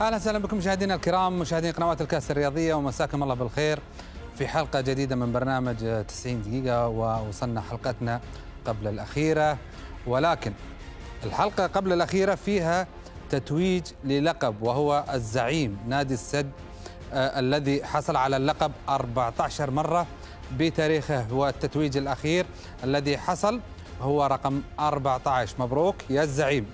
اهلا وسهلا بكم مشاهدينا الكرام مشاهدين قنوات الكاس الرياضيه ومساكم الله بالخير في حلقه جديده من برنامج 90 دقيقه ووصلنا حلقتنا قبل الاخيره ولكن الحلقه قبل الاخيره فيها تتويج للقب وهو الزعيم نادي السد آه الذي حصل على اللقب 14 مره بتاريخه والتتويج الاخير الذي حصل هو رقم 14 مبروك يا الزعيم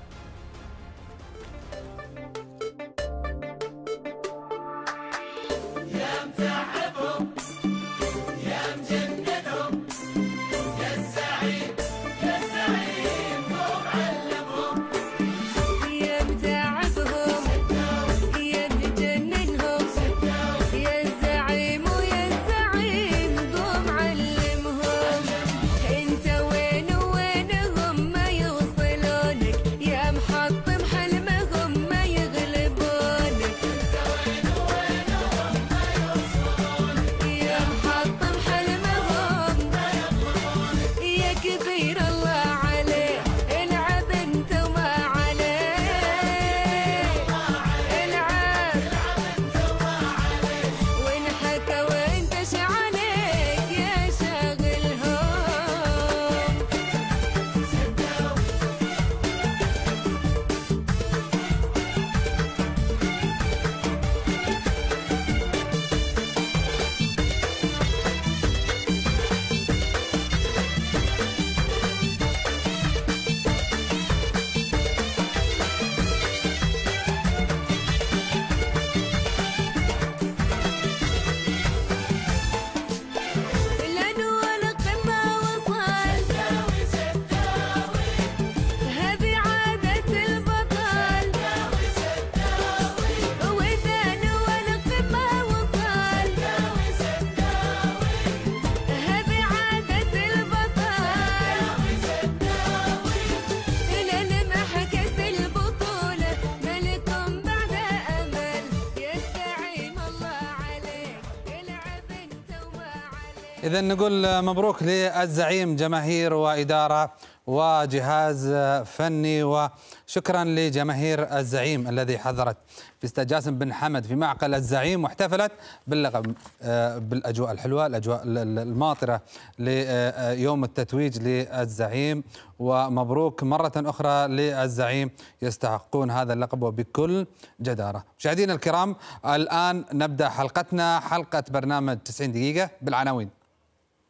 إذا نقول مبروك للزعيم جماهير وإدارة وجهاز فني وشكرا لجماهير الزعيم الذي حضرت في استاد جاسم بن حمد في معقل الزعيم واحتفلت باللقب آه، بالاجواء الحلوه الاجواء الماطره ليوم التتويج للزعيم ومبروك مره اخرى للزعيم يستحقون هذا اللقب وبكل جداره. مشاهدينا الكرام الان نبدا حلقتنا حلقه برنامج 90 دقيقه بالعناوين.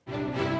Thank you.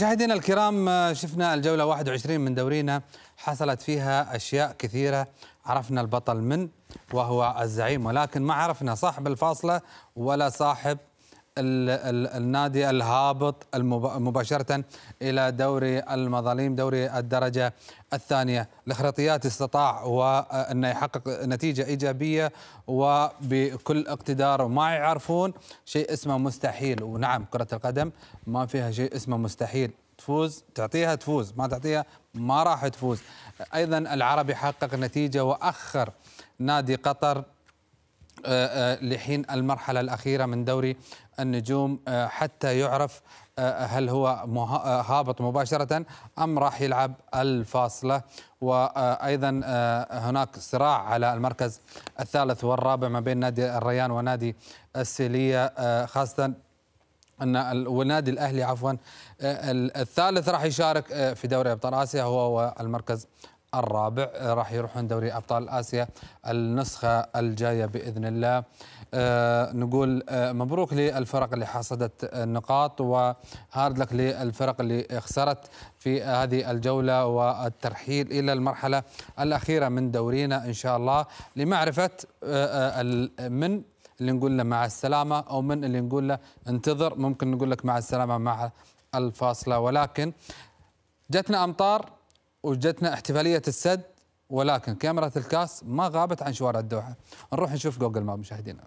مشاهدينا الكرام شفنا الجولة 21 من دورينا حصلت فيها أشياء كثيرة عرفنا البطل من وهو الزعيم ولكن ما عرفنا صاحب الفاصلة ولا صاحب النادي الهابط مباشرة إلى دوري المظاليم دوري الدرجة الثانية الاخراطيات استطاع وأنه يحقق نتيجة إيجابية وبكل اقتدار وما يعرفون شيء اسمه مستحيل ونعم كرة القدم ما فيها شيء اسمه مستحيل تفوز تعطيها تفوز ما تعطيها ما راح تفوز أيضا العربي حقق نتيجة وأخر نادي قطر آه، آه، لحين المرحلة الأخيرة من دوري النجوم آه، حتى يعرف هل هو هابط مباشرة أم راح يلعب الفاصلة وأيضا هناك صراع على المركز الثالث والرابع ما بين نادي الريان ونادي السيلية خاصة ان والنادي الاهلي عفوا الثالث راح يشارك في دوري ابطال اسيا هو والمركز الرابع آه، راح يروحون دوري ابطال اسيا النسخه الجايه باذن الله آه، نقول آه، مبروك للفرق اللي حصدت النقاط وهارد لك للفرق اللي خسرت في هذه الجوله والترحيل الى المرحله الاخيره من دورينا ان شاء الله لمعرفه من اللي نقول له مع السلامه او من اللي نقول له انتظر ممكن نقول لك مع السلامه مع الفاصله ولكن جتنا امطار وجتنا احتفاليه السد ولكن كاميرا الكاس ما غابت عن شوارع الدوحه نروح نشوف جوجل ماب مشاهدينا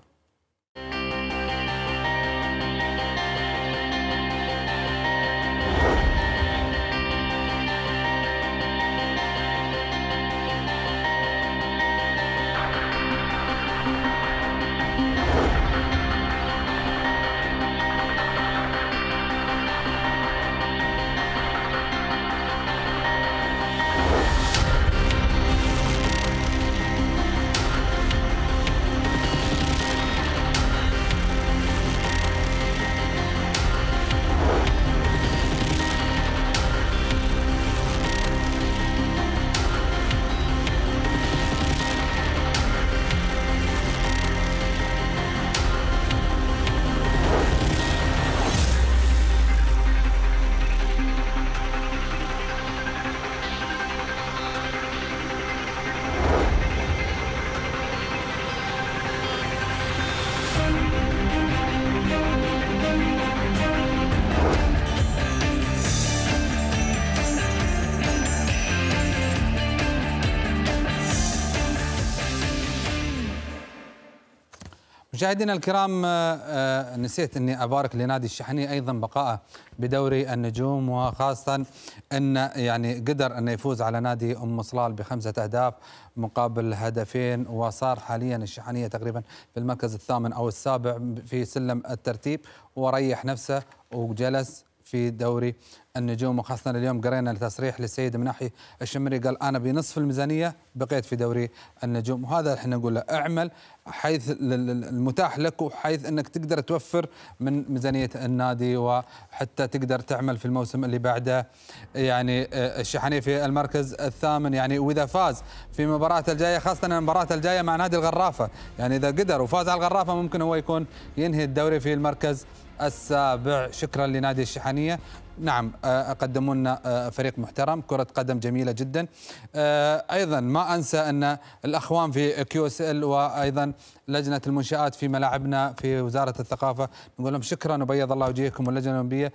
مشاهدينا الكرام آه، آه، نسيت اني ابارك لنادي الشحنيه ايضا بقائه بدوري النجوم وخاصه ان يعني قدر انه يفوز على نادي ام صلال بخمسه اهداف مقابل هدفين وصار حاليا الشحنيه تقريبا في المركز الثامن او السابع في سلم الترتيب وريح نفسه وجلس في دوري النجوم وخاصة اليوم قرينا التصريح للسيد مناحي الشمري قال أنا بنصف الميزانية بقيت في دوري النجوم وهذا احنا نقول له اعمل حيث المتاح لك وحيث أنك تقدر توفر من ميزانية النادي وحتى تقدر تعمل في الموسم اللي بعده يعني آه، الشحنية في المركز الثامن يعني وإذا فاز في مباراة الجاية خاصة المباراة الجاية مع نادي الغرافة يعني إذا قدر وفاز على الغرافة ممكن هو يكون ينهي الدوري في المركز السابع شكرا لنادي الشحنية نعم آه، قدموا لنا آه، فريق محترم كرة قدم جميلة جدا آه، أيضا ما أنسى أن الأخوان في كيو اس ال وأيضا لجنة المنشآت في ملاعبنا في وزارة الثقافة نقول لهم شكرا وبيض الله وجيهكم واللجنة الأولمبية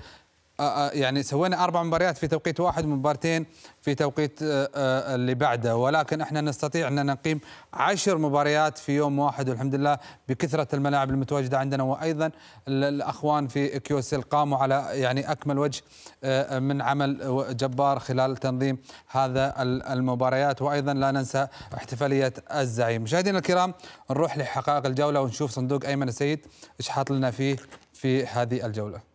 يعني سوينا اربع مباريات في توقيت واحد ومبارتين في توقيت اللي بعده ولكن احنا نستطيع ان نقيم عشر مباريات في يوم واحد والحمد لله بكثره الملاعب المتواجده عندنا وايضا الاخوان في كيوسل قاموا على يعني اكمل وجه من عمل جبار خلال تنظيم هذا المباريات وايضا لا ننسى احتفاليه الزعيم مشاهدينا الكرام نروح لحقائق الجوله ونشوف صندوق ايمن السيد ايش حاط لنا فيه في هذه الجوله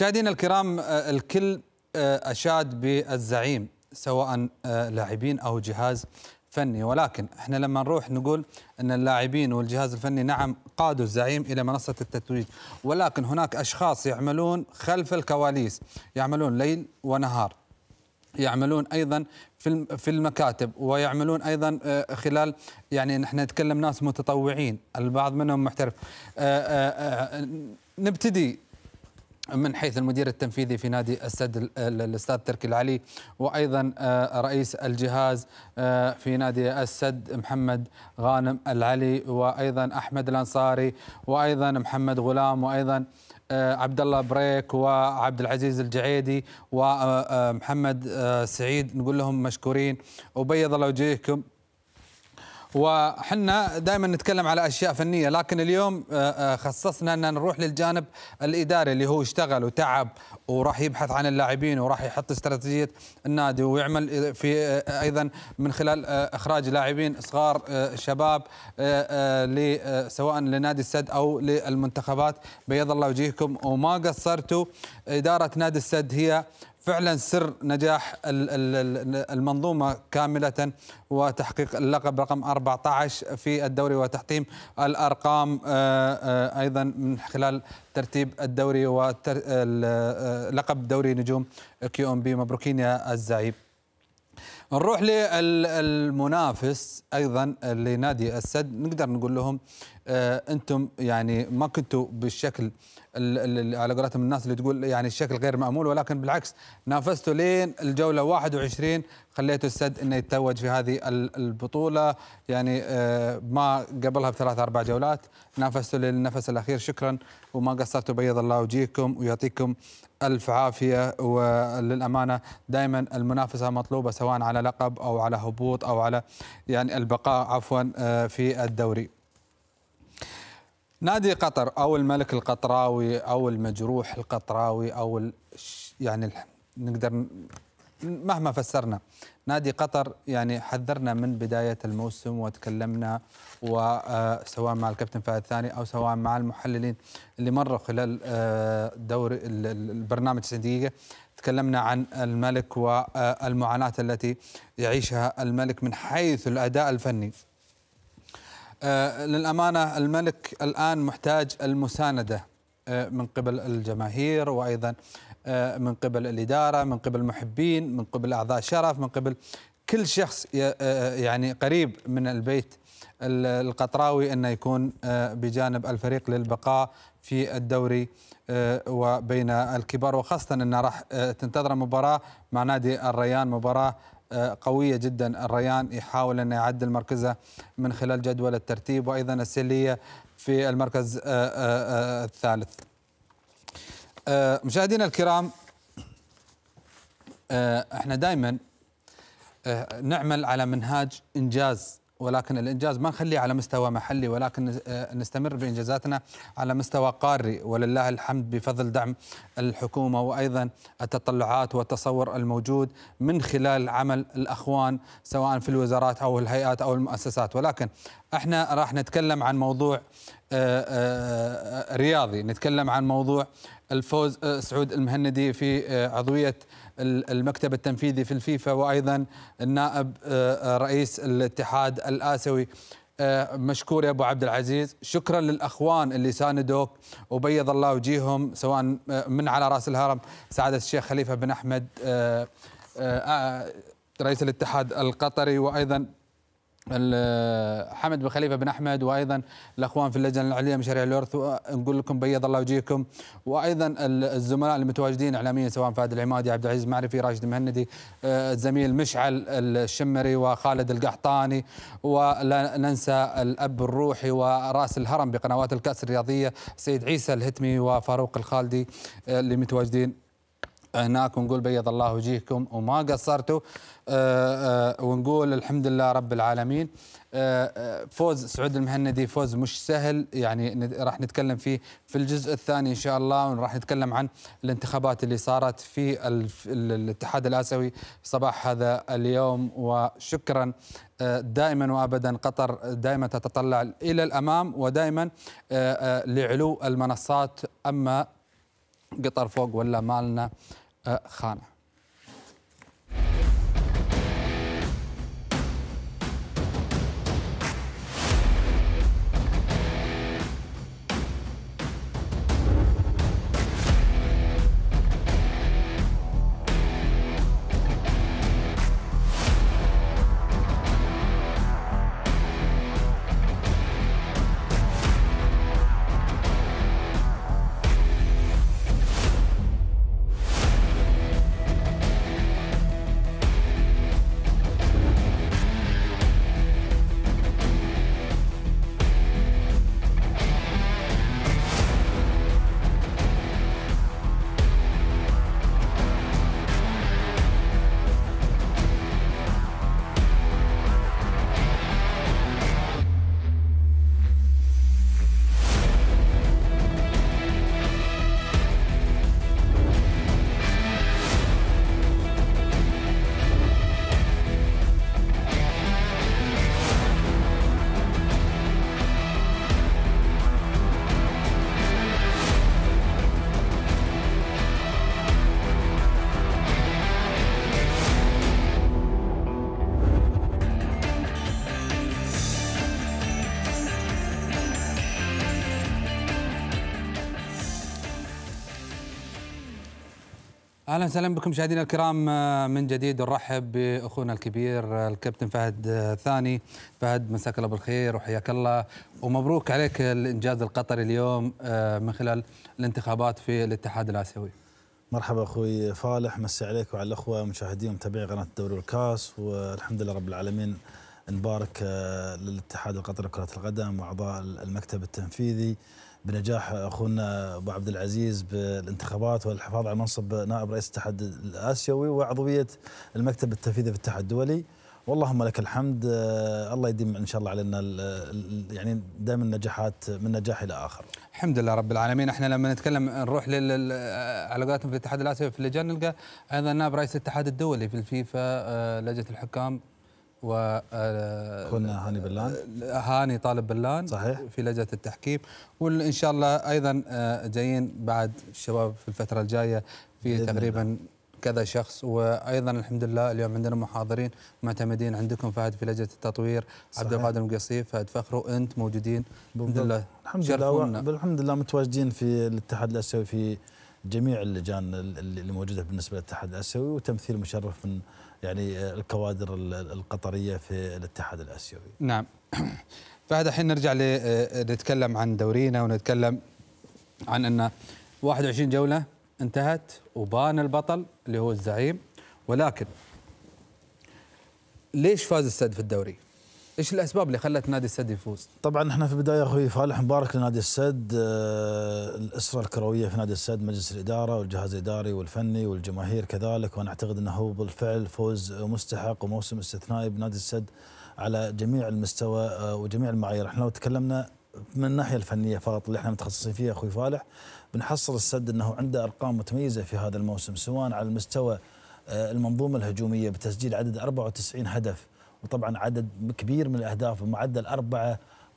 مشاهدينا الكرام آه، الكل آه، اشاد بالزعيم سواء آه، لاعبين او جهاز فني ولكن احنا لما نروح نقول ان اللاعبين والجهاز الفني نعم قادوا الزعيم الى منصه التتويج ولكن هناك اشخاص يعملون خلف الكواليس يعملون ليل ونهار يعملون ايضا في في المكاتب ويعملون ايضا خلال يعني نحن نتكلم ناس متطوعين البعض منهم محترف نبتدي من حيث المدير التنفيذي في نادي السد الاستاذ تركي العلي وايضا آه، رئيس الجهاز آه، في نادي السد محمد غانم العلي وايضا احمد الانصاري وايضا محمد غلام وايضا آه، عبد الله بريك وعبد العزيز الجعيدي ومحمد سعيد نقول لهم مشكورين وبيض الله وجهكم وحنا دائما نتكلم على اشياء فنيه لكن اليوم آه، آه، خصصنا ان نروح للجانب الاداري اللي هو اشتغل وتعب وراح يبحث عن اللاعبين وراح يحط استراتيجيه النادي ويعمل في آه، ايضا من خلال اخراج لاعبين صغار شباب سواء لنادي السد او للمنتخبات بيض الله وجيهكم وما قصرتوا اداره نادي السد هي فعلا سر نجاح المنظومه كامله وتحقيق اللقب رقم 14 في الدوري وتحطيم الارقام آه، آه، ايضا من خلال ترتيب الدوري ولقب آه، دوري نجوم كيو ام بي مبروكين يا الزعيم نروح للمنافس ايضا لنادي السد نقدر نقول لهم آه، انتم يعني ما كنتوا بالشكل على قولتهم الناس اللي تقول يعني الشكل غير مامول ولكن بالعكس نافستوا لين الجوله 21 خليتوا السد انه يتوج في هذه البطوله يعني آه، ما قبلها بثلاث اربع جولات نافستوا للنفس الاخير شكرا وما قصرتوا بيض الله وجيكم ويعطيكم ألف عافية وللأمانة دائما المنافسة مطلوبة سواء على لقب أو على هبوط أو على يعني البقاء عفوا آه، في الدوري نادي قطر أو الملك القطراوي أو المجروح القطراوي أو يعني نقدر مهما فسرنا نادي قطر يعني حذرنا من بداية الموسم وتكلمنا وسواء آه، مع الكابتن فهد الثاني أو سواء مع المحللين اللي مروا خلال آه، دوري البرنامج 90 دقيقة تكلمنا عن الملك والمعاناة آه، التي يعيشها الملك من حيث الأداء الفني للأمانة الملك الآن محتاج المساندة من قبل الجماهير وأيضا آه، من قبل الإدارة من قبل المحبين من قبل أعضاء الشرف من قبل كل شخص آه، آه، يعني قريب من البيت القطراوي أنه يكون بجانب الفريق للبقاء في الدوري وبين الكبار وخاصة أنه راح تنتظر مباراة مع نادي الريان مباراة قوية جدا الريان يحاول أن يعدل مركزه من خلال جدول الترتيب وأيضا السلية في المركز الثالث آه، مشاهدينا الكرام آه، احنا دائما آه، نعمل على منهاج انجاز ولكن الانجاز ما نخليه على مستوى محلي ولكن نستمر بانجازاتنا على مستوى قاري ولله الحمد بفضل دعم الحكومه وايضا التطلعات والتصور الموجود من خلال عمل الاخوان سواء في الوزارات او الهيئات او المؤسسات ولكن احنا راح نتكلم عن موضوع رياضي نتكلم عن موضوع الفوز آه، سعود المهندي في آه، عضوية المكتب التنفيذي في الفيفا وأيضا النائب آه، رئيس الاتحاد الآسيوي مشكور يا ابو عبد العزيز شكرا للاخوان اللي ساندوك وبيض الله وجيههم سواء من على راس الهرم سعاده الشيخ خليفه بن احمد رئيس الاتحاد القطري وايضا حمد بن خليفه بن احمد وايضا الاخوان في اللجنه العليا مشاريع الارث نقول لكم بيض الله وجيهكم وايضا الزملاء المتواجدين اعلاميا سواء فهد العمادي عبد العزيز معرفي راشد المهندي آه، الزميل مشعل الشمري وخالد القحطاني ولا ننسى الاب الروحي وراس الهرم بقنوات الكاس الرياضيه سيد عيسى الهتمي وفاروق الخالدي آه، اللي متواجدين هناك ونقول بيض الله وجيهكم وما قصرتوا آه، آه، ونقول الحمد لله رب العالمين آه، فوز سعود المهندي فوز مش سهل يعني راح نتكلم فيه في الجزء الثاني ان شاء الله وراح نتكلم عن الانتخابات اللي صارت في الاتحاد الاسيوي صباح هذا اليوم وشكرا دائما وابدا قطر دائما تتطلع الى الامام ودائما لعلو المنصات اما قطر فوق ولا مالنا خانه اهلا وسهلا بكم مشاهدينا الكرام آه، من جديد نرحب باخونا الكبير آه، الكابتن فهد آه، ثاني فهد مساك الله بالخير وحياك الله ومبروك عليك الانجاز القطري اليوم من خلال الانتخابات في الاتحاد الاسيوي مرحبا اخوي فالح مسي عليك وعلى الاخوه مشاهدين ومتابعي قناه الدوري والكاس والحمد لله رب العالمين نبارك للاتحاد القطري لكره القدم واعضاء المكتب التنفيذي بنجاح اخونا ابو عبد العزيز بالانتخابات والحفاظ على منصب نائب رئيس الاتحاد الاسيوي وعضويه المكتب التنفيذي في الاتحاد الدولي واللهم لك الحمد آه، الله يديم ان شاء الله علينا يعني دائما النجاحات من نجاح الى اخر. الحمد لله رب العالمين احنا لما نتكلم نروح للعلاقات آه، في الاتحاد الاسيوي في اللجان نلقى ايضا نائب رئيس الاتحاد الدولي في الفيفا آه، لجنه الحكام و آه، كنا هاني بلان هاني طالب بلان صحيح في لجنه التحكيم وان شاء الله ايضا آه، جايين بعد الشباب في الفتره الجايه في تقريبا كذا شخص وايضا الحمد لله اليوم عندنا محاضرين معتمدين عندكم فهد في لجنه التطوير صحيح. عبد القادر القصيف فهد فخر وانت موجودين الحمد لله الحمد لله بالحمد لله متواجدين في الاتحاد الاسيوي في جميع اللجان اللي موجوده بالنسبه للاتحاد الاسيوي وتمثيل مشرف من يعني الكوادر القطريه في الاتحاد الاسيوي. نعم. فهذا الحين نرجع آه، نتكلم عن دورينا ونتكلم عن ان 21 جوله انتهت وبان البطل اللي هو الزعيم ولكن ليش فاز السد في الدوري؟ ايش الاسباب اللي خلت نادي السد يفوز؟ طبعا احنا في البدايه اخوي فالح مبارك لنادي السد آه، الاسره الكرويه في نادي السد مجلس الاداره والجهاز الاداري والفني والجماهير كذلك وانا اعتقد انه هو بالفعل فوز مستحق وموسم استثنائي بنادي السد على جميع المستوى آه، وجميع المعايير احنا لو تكلمنا من الناحيه الفنيه فقط اللي احنا متخصصين فيها اخوي فالح بنحصل السد انه عنده ارقام متميزه في هذا الموسم سواء على المستوى آه، المنظومه الهجوميه بتسجيل عدد 94 هدف وطبعا عدد كبير من الاهداف بمعدل 4.5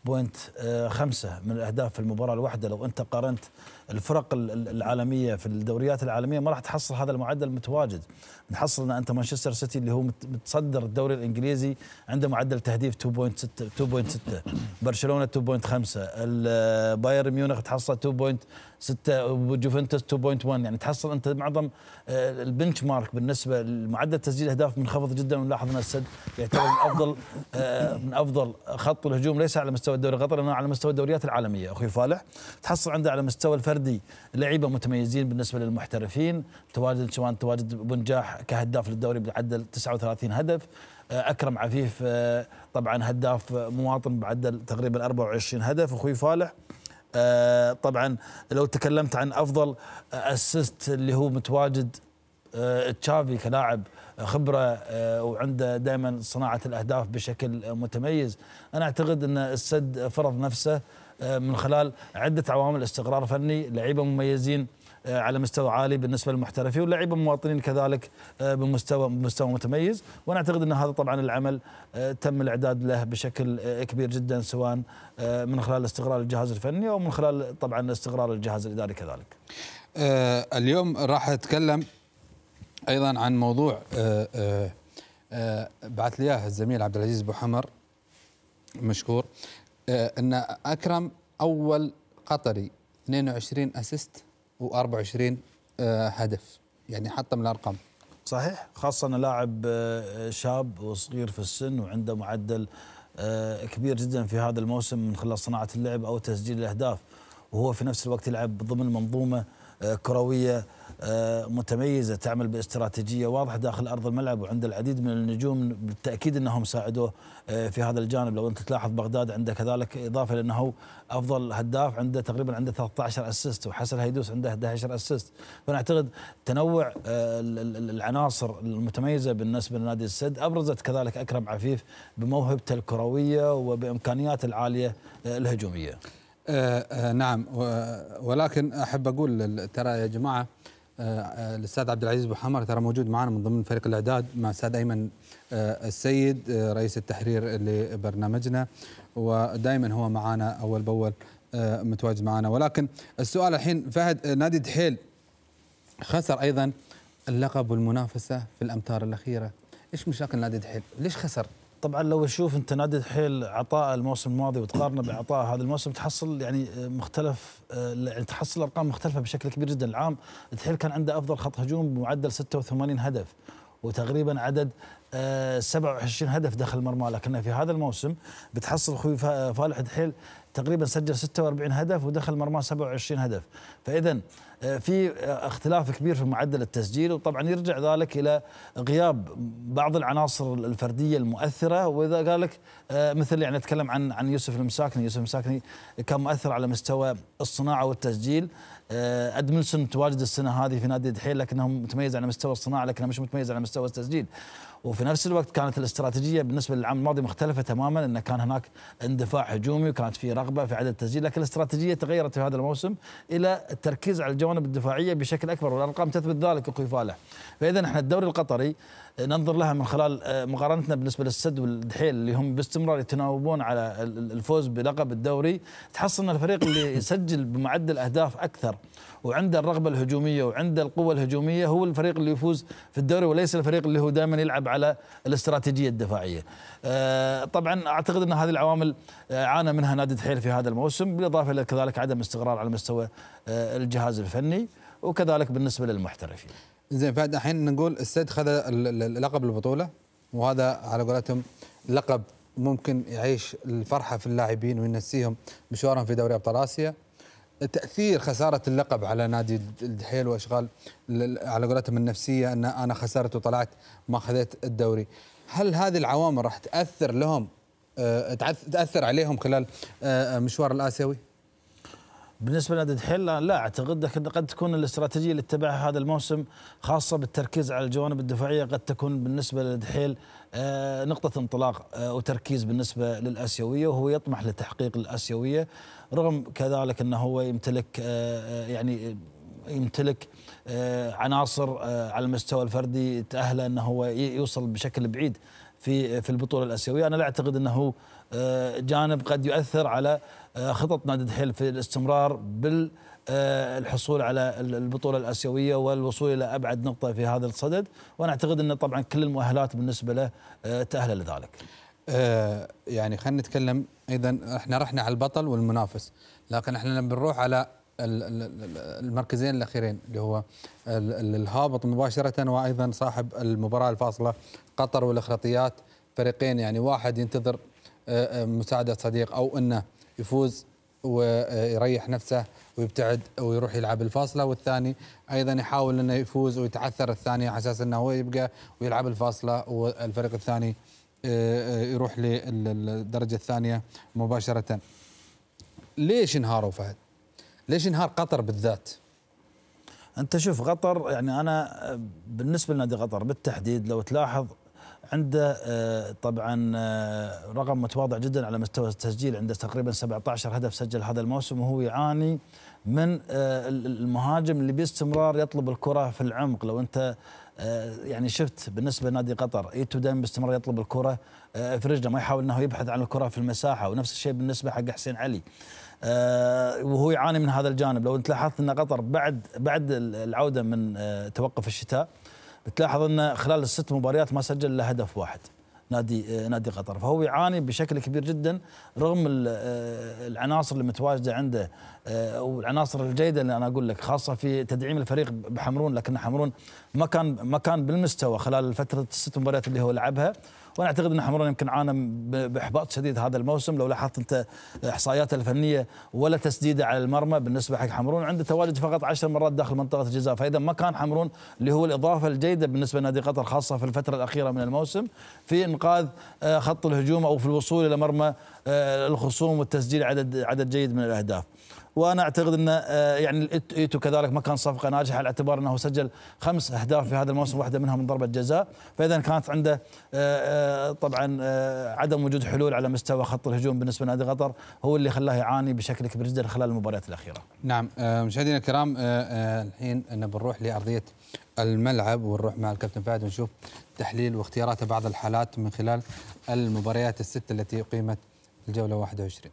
آه، من الاهداف في المباراه الواحده لو انت قارنت الفرق العالميه في الدوريات العالميه ما راح تحصل هذا المعدل متواجد نحصل ان انت مانشستر سيتي اللي هو متصدر الدوري الانجليزي عنده معدل تهديف 2.6 2.6 برشلونه 2.5 بايرن ميونخ تحصل 2.6 وجوفنتوس 2.1 يعني تحصل انت معظم آه، البنش مارك بالنسبه لمعدل تسجيل الاهداف منخفض جدا ونلاحظ ان السد يعتبر من افضل آه، من افضل خط الهجوم ليس على مستوى الدوري القطري انما على مستوى الدوريات العالميه اخوي فالح تحصل عنده على مستوى الفرق فردي لعيبه متميزين بالنسبه للمحترفين تواجد سواء تواجد بنجاح كهداف للدوري بعدل 39 هدف آه، اكرم عفيف آه، طبعا هداف مواطن بعدل تقريبا 24 هدف اخوي فالح آه، طبعا لو تكلمت عن افضل اسيست اللي هو متواجد تشافي كلاعب خبره وعنده دائما صناعه الاهداف بشكل متميز انا اعتقد ان السد فرض نفسه آه، من خلال عده عوامل استقرار فني لعيبه مميزين آه، على مستوى عالي بالنسبه للمحترفين واللعيبه المواطنين كذلك آه، بمستوى مستوى متميز وانا اعتقد ان هذا طبعا العمل تم الاعداد له بشكل كبير جدا سواء من خلال استقرار الجهاز الفني او من خلال طبعا استقرار الجهاز الاداري كذلك. اليوم راح اتكلم ايضا عن موضوع بعث لي اياه الزميل عبد العزيز ابو حمر مشكور آه، ان اكرم اول قطري 22 اسيست و24 آه، هدف يعني حطم الارقام صحيح خاصه لاعب آه، شاب وصغير في السن وعنده معدل كبير جدا في هذا الموسم من خلال صناعه اللعب او تسجيل الاهداف وهو في نفس الوقت يلعب ضمن منظومه كرويه آه، متميزة تعمل باستراتيجية واضحة داخل أرض الملعب وعند العديد من النجوم بالتأكيد أنهم ساعدوه آه، في هذا الجانب لو أنت تلاحظ بغداد عنده كذلك إضافة لأنه أفضل هداف عنده تقريبا عنده 13 أسيست وحسن هيدوس عنده 11 أسيست فأنا أعتقد تنوع آه، العناصر المتميزة بالنسبة لنادي السد أبرزت كذلك أكرم عفيف بموهبته الكروية وبإمكانياته العالية الهجومية آه آه نعم ولكن أحب أقول ترى يا جماعة آه آه، الاستاذ عبد العزيز ابو حمر ترى موجود معنا من ضمن فريق الاعداد مع الاستاذ ايمن آه، السيد آه، رئيس التحرير لبرنامجنا ودائما هو معنا اول باول متواجد معنا ولكن السؤال الحين فهد نادي دحيل خسر ايضا اللقب والمنافسه في الامتار الاخيره ايش مشاكل نادي دحيل ليش خسر طبعا لو تشوف انت نادي الحيل عطاء الموسم الماضي وتقارنه بعطاء هذا الموسم تحصل يعني مختلف آه، يعني تحصل ارقام مختلفه بشكل كبير جدا العام الحيل كان عنده افضل خط هجوم بمعدل 86 هدف وتقريبا عدد 27 آه، هدف داخل المرمى لكن في هذا الموسم بتحصل اخوي فالح الحيل تقريبا سجل 46 هدف ودخل مرماه 27 هدف فاذا في آه، اختلاف كبير في معدل التسجيل وطبعا يرجع ذلك الى غياب بعض العناصر الفرديه المؤثره واذا قالك آه، مثل يعني نتكلم عن عن يوسف المساكني، يوسف المساكني كان مؤثر على مستوى الصناعه والتسجيل آه، ادملسون تواجد السنه هذه في نادي دحيل لكنه متميز على مستوى الصناعه لكنه مش متميز على مستوى التسجيل وفي نفس الوقت كانت الاستراتيجيه بالنسبه للعام الماضي مختلفه تماما انه كان هناك اندفاع هجومي وكانت في رغبه في عدد التسجيل لكن الاستراتيجيه تغيرت في هذا الموسم الى التركيز على الجوانب الدفاعيه بشكل اكبر والارقام تثبت ذلك اخوي فالح فاذا احنا الدوري القطري ننظر لها من خلال آه، مقارنتنا بالنسبه للسد والدحيل اللي هم باستمرار يتناوبون على الفوز بلقب الدوري تحصل الفريق اللي يسجل بمعدل اهداف اكثر وعنده الرغبه الهجوميه وعنده القوه الهجوميه هو الفريق اللي يفوز في الدوري وليس الفريق اللي هو دائما يلعب على الاستراتيجيه الدفاعيه. آه، طبعا اعتقد ان هذه العوامل آه، عانى منها نادي دحيل في هذا الموسم بالاضافه الى كذلك عدم استقرار على مستوى الجهاز الفني وكذلك بالنسبه للمحترفين. زين فهد الحين نقول السد خذ لقب البطوله وهذا على قولتهم لقب ممكن يعيش الفرحه في اللاعبين وينسيهم مشوارهم في دوري ابطال اسيا تاثير خساره اللقب على نادي الدحيل واشغال على قولتهم النفسيه ان انا خسرت وطلعت ما خذيت الدوري هل هذه العوامل راح تاثر لهم آه، تاثر عليهم خلال آه، مشوار الاسيوي؟ بالنسبه لنادي الحله لا اعتقد لكن قد تكون الاستراتيجيه اللي اتبعها هذا الموسم خاصه بالتركيز على الجوانب الدفاعيه قد تكون بالنسبه للدحيل آه، نقطه انطلاق آه، وتركيز بالنسبه للاسيويه وهو يطمح لتحقيق الاسيويه رغم كذلك انه هو يمتلك آه، يعني يمتلك عناصر على المستوى الفردي تاهله انه هو يوصل بشكل بعيد في في البطوله الاسيويه انا لا اعتقد انه آه، جانب قد يؤثر على آه، خطط نادي الحيل في الاستمرار بالحصول آه، على البطوله الاسيويه والوصول الى ابعد نقطه في هذا الصدد وانا اعتقد ان طبعا كل المؤهلات بالنسبه له تاهل لذلك. آه يعني خلينا نتكلم ايضا احنا رحنا على البطل والمنافس لكن احنا لما بنروح على المركزين الاخيرين اللي هو الهابط مباشره وايضا صاحب المباراه الفاصله قطر والاخراطيات فريقين يعني واحد ينتظر آه، آه، مساعده صديق او انه يفوز ويريح نفسه ويبتعد ويروح يلعب الفاصله والثاني ايضا يحاول انه يفوز ويتعثر الثاني على اساس انه هو يبقى ويلعب الفاصله والفريق الثاني آه، يروح للدرجه الثانيه مباشره. ليش انهاروا فهد؟ ليش انهار قطر بالذات؟ انت شوف قطر يعني انا بالنسبه لنادي قطر بالتحديد لو تلاحظ عنده آه، طبعا آه، رقم متواضع جدا على مستوى التسجيل عنده تقريبا 17 هدف سجل هذا الموسم وهو يعاني من آه، المهاجم اللي باستمرار يطلب الكره في العمق لو انت يعني شفت بالنسبه لنادي قطر ايتو دائما باستمرار يطلب الكره في رجله ما يحاول انه يبحث عن الكره في المساحه ونفس الشيء بالنسبه حق حسين علي وهو يعاني من هذا الجانب لو انت لاحظت ان قطر بعد بعد العوده من توقف الشتاء بتلاحظ أنه خلال الست مباريات ما سجل إلا هدف واحد نادي نادي قطر فهو يعاني بشكل كبير جدا رغم آه، العناصر المتواجده عنده آه، والعناصر الجيده اللي انا اقول لك خاصه في تدعيم الفريق بحمرون لكن حمرون ما كان ما كان بالمستوى خلال فتره الست مباريات اللي هو لعبها وانا اعتقد ان حمران يمكن عانى باحباط شديد هذا الموسم لو لاحظت انت احصائياته الفنيه ولا تسديده على المرمى بالنسبه حق حمرون عنده تواجد فقط 10 مرات داخل منطقه الجزاء فاذا ما كان حمرون اللي هو الاضافه الجيده بالنسبه لنادي قطر خاصه في الفتره الاخيره من الموسم في انقاذ آه، خط الهجوم او في الوصول الى مرمى آه، الخصوم والتسجيل عدد عدد جيد من الاهداف وانا اعتقد ان آه، يعني ايتو كذلك ما كان صفقه ناجحه على اعتبار انه سجل خمس اهداف في هذا الموسم واحده منها من ضربه جزاء فاذا كانت عنده آه، آه، طبعا عدم وجود حلول على مستوى خط الهجوم بالنسبه لنادي قطر هو اللي خلاه يعاني بشكل كبير جدا خلال المباريات الاخيره. نعم مشاهدينا الكرام الحين أنا بنروح لارضيه الملعب ونروح مع الكابتن فهد ونشوف تحليل واختياراته بعض الحالات من خلال المباريات الستة التي أقيمت الجولة 21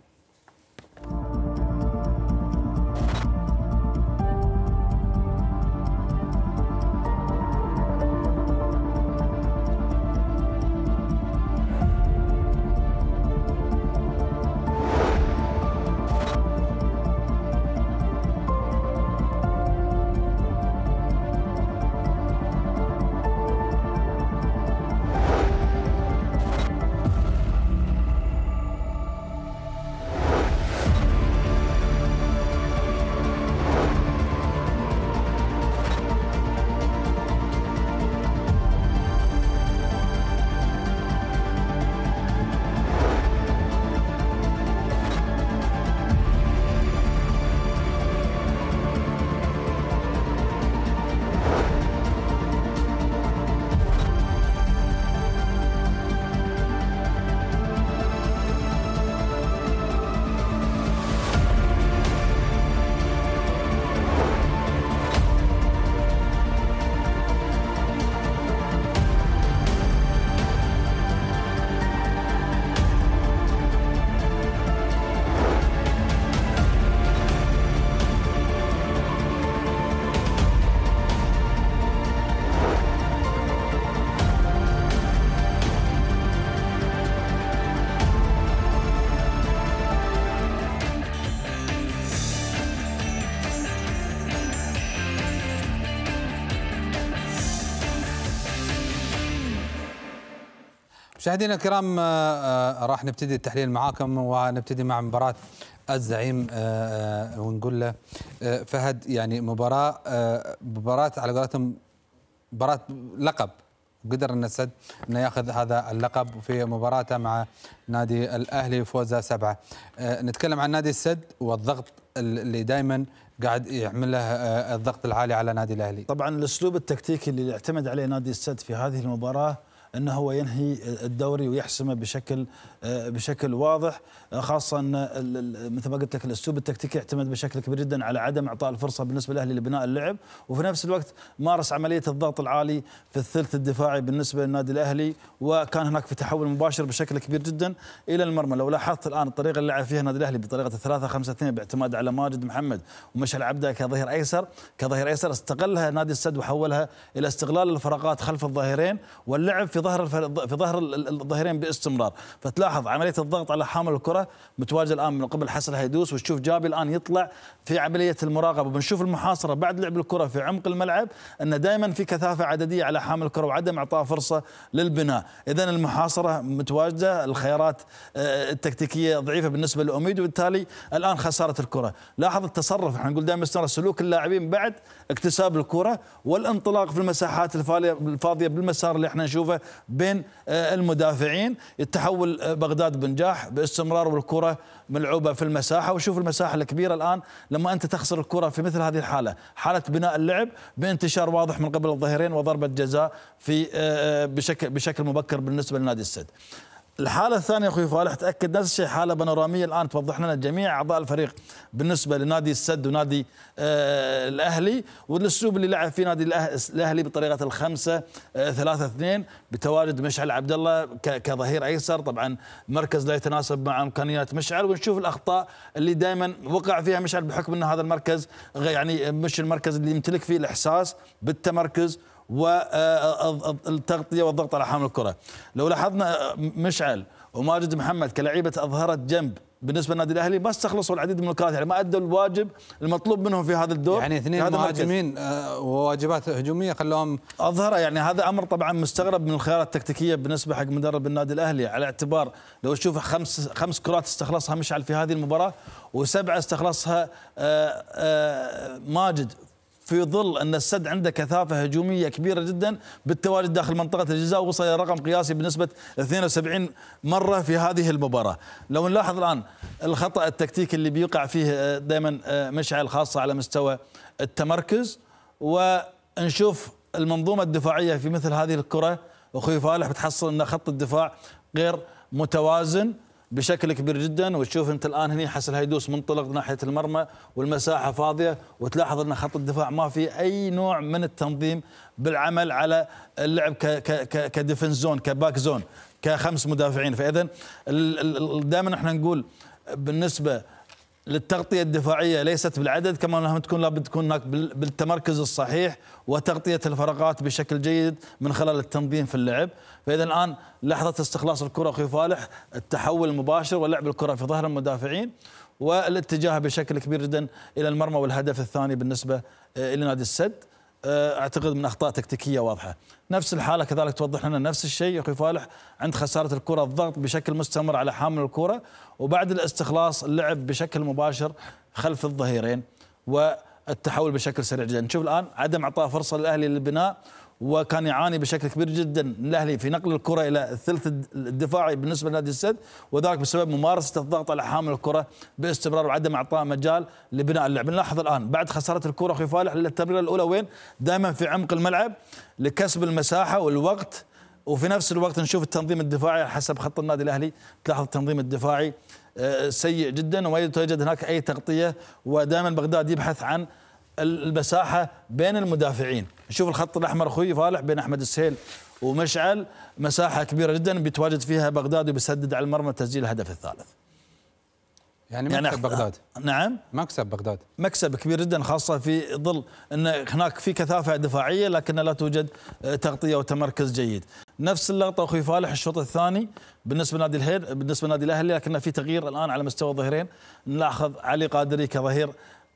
مشاهدينا الكرام آه، آه، راح نبتدي التحليل معاكم ونبتدي مع مباراه الزعيم آه، ونقول له فهد يعني مباراه مباراه على قولتهم مباراه لقب قدر ان السد انه ياخذ هذا اللقب في مباراته مع نادي الاهلي فوزه سبعه. نتكلم عن نادي السد والضغط اللي دائما قاعد يعمله الضغط العالي على نادي الاهلي. طبعا الاسلوب التكتيكي اللي اعتمد عليه نادي السد في هذه المباراه انه هو ينهي الدوري ويحسمه بشكل بشكل واضح خاصه ان مثل ما قلت لك الاسلوب التكتيكي اعتمد بشكل كبير جدا على عدم اعطاء الفرصه بالنسبه للاهلي لبناء اللعب وفي نفس الوقت مارس عمليه الضغط العالي في الثلث الدفاعي بالنسبه للنادي الاهلي وكان هناك في تحول مباشر بشكل كبير جدا الى المرمى لو لاحظت الان الطريقه اللي لعب فيها النادي الاهلي بطريقه 3 5 2 باعتماد على ماجد محمد ومشعل عبده كظهير ايسر كظهير ايسر استغلها نادي السد وحولها الى استغلال الفراغات خلف الظهيرين واللعب في في ظهر في ظهر الظهيرين باستمرار فتلاحظ عمليه الضغط على حامل الكره متواجد الان من قبل حسن هيدوس وتشوف جابي الان يطلع في عمليه المراقبه بنشوف المحاصره بعد لعب الكره في عمق الملعب ان دائما في كثافه عدديه على حامل الكره وعدم اعطاء فرصه للبناء اذا المحاصره متواجده الخيارات آه، التكتيكيه ضعيفه بالنسبه لاميد وبالتالي الان خساره الكره لاحظ التصرف احنا نقول دائما استمر سلوك اللاعبين بعد اكتساب الكره والانطلاق في المساحات الفاضيه بالمسار اللي احنا نشوفه بين آه، المدافعين يتحول آه، بغداد بنجاح باستمرار والكرة ملعوبة في المساحة وشوف المساحة الكبيرة الآن لما أنت تخسر الكرة في مثل هذه الحالة حالة بناء اللعب بانتشار واضح من قبل الظهيرين وضربة جزاء في آه، بشكل بشكل مبكر بالنسبة لنادي السد الحالة الثانية أخوي فالح تأكد نفس الشيء حالة بانورامية الآن توضح لنا جميع أعضاء الفريق بالنسبة لنادي السد ونادي آه الأهلي والأسلوب اللي لعب فيه نادي الأهلي بطريقة الخمسة آه ثلاثة اثنين بتواجد مشعل عبد الله كظهير أيسر طبعا مركز لا يتناسب مع إمكانيات مشعل ونشوف الأخطاء اللي دائما وقع فيها مشعل بحكم أن هذا المركز يعني مش المركز اللي يمتلك فيه الإحساس بالتمركز والتغطيه آه، آه، آه، والضغط على حامل الكره لو لاحظنا مشعل وماجد محمد كلعيبه اظهرت جنب بالنسبه للنادي الاهلي ما استخلصوا العديد من الكرات يعني ما ادوا الواجب المطلوب منهم في هذا الدور يعني اثنين مهاجمين وواجبات هجوميه خلوهم اظهر يعني هذا امر طبعا مستغرب من الخيارات التكتيكيه بالنسبه حق مدرب النادي الاهلي على اعتبار لو تشوف خمس خمس كرات استخلصها مشعل في هذه المباراه وسبعه استخلصها ماجد في ظل أن السد عنده كثافة هجومية كبيرة جدا بالتواجد داخل منطقة الجزاء وصل إلى رقم قياسي بنسبة 72 مرة في هذه المباراة لو نلاحظ الآن الخطأ التكتيكي اللي بيقع فيه آه، دائما آه، مشعل خاصة على مستوى التمركز ونشوف المنظومة الدفاعية في مثل هذه الكرة أخوي فالح بتحصل أن خط الدفاع غير متوازن بشكل كبير جدا وتشوف انت الان هنا حسن هيدوس منطلق ناحيه المرمى والمساحه فاضيه وتلاحظ ان خط الدفاع ما في اي نوع من التنظيم بالعمل على اللعب كدفنس زون كباك زون كخمس مدافعين فاذا دائما احنا نقول بالنسبه للتغطية الدفاعية ليست بالعدد كما أنها تكون لابد تكون هناك بالتمركز الصحيح وتغطية الفراغات بشكل جيد من خلال التنظيم في اللعب فإذا الآن لحظة استخلاص الكرة أخوي فالح التحول المباشر ولعب الكرة في ظهر المدافعين والاتجاه بشكل كبير جدا إلى المرمى والهدف الثاني بالنسبة لنادي السد آه، اعتقد من اخطاء تكتيكيه واضحه نفس الحاله كذلك توضح لنا نفس الشيء اخوي فالح عند خساره الكره الضغط بشكل مستمر على حامل الكره وبعد الاستخلاص اللعب بشكل مباشر خلف الظهيرين والتحول بشكل سريع جدا نشوف الان عدم اعطاء فرصه للاهلي للبناء وكان يعاني بشكل كبير جدا الاهلي في نقل الكره الى الثلث الدفاعي بالنسبه لنادي السد وذلك بسبب ممارسه الضغط على حامل الكره باستمرار وعدم اعطاء مجال لبناء اللعب نلاحظ الان بعد خساره الكره اخوي فالح للتمريره الاولى وين دائما في عمق الملعب لكسب المساحه والوقت وفي نفس الوقت نشوف التنظيم الدفاعي حسب خط النادي الاهلي تلاحظ التنظيم الدفاعي آه، سيء جدا وما يتواجد هناك اي تغطيه ودائما بغداد يبحث عن المساحه بين المدافعين نشوف الخط الاحمر اخوي فالح بين احمد السهيل ومشعل مساحه كبيره جدا بيتواجد فيها بغداد وبيسدد على المرمى تسجيل الهدف الثالث يعني, يعني مكسب يعني بغداد نعم مكسب بغداد مكسب كبير جدا خاصه في ظل ان هناك في كثافه دفاعيه لكن لا توجد تغطيه وتمركز جيد نفس اللقطه اخوي فالح الشوط الثاني بالنسبه لنادي الهيل بالنسبه لنادي الاهلي لكن في تغيير الان على مستوى الظهيرين نلاحظ علي قادري كظهير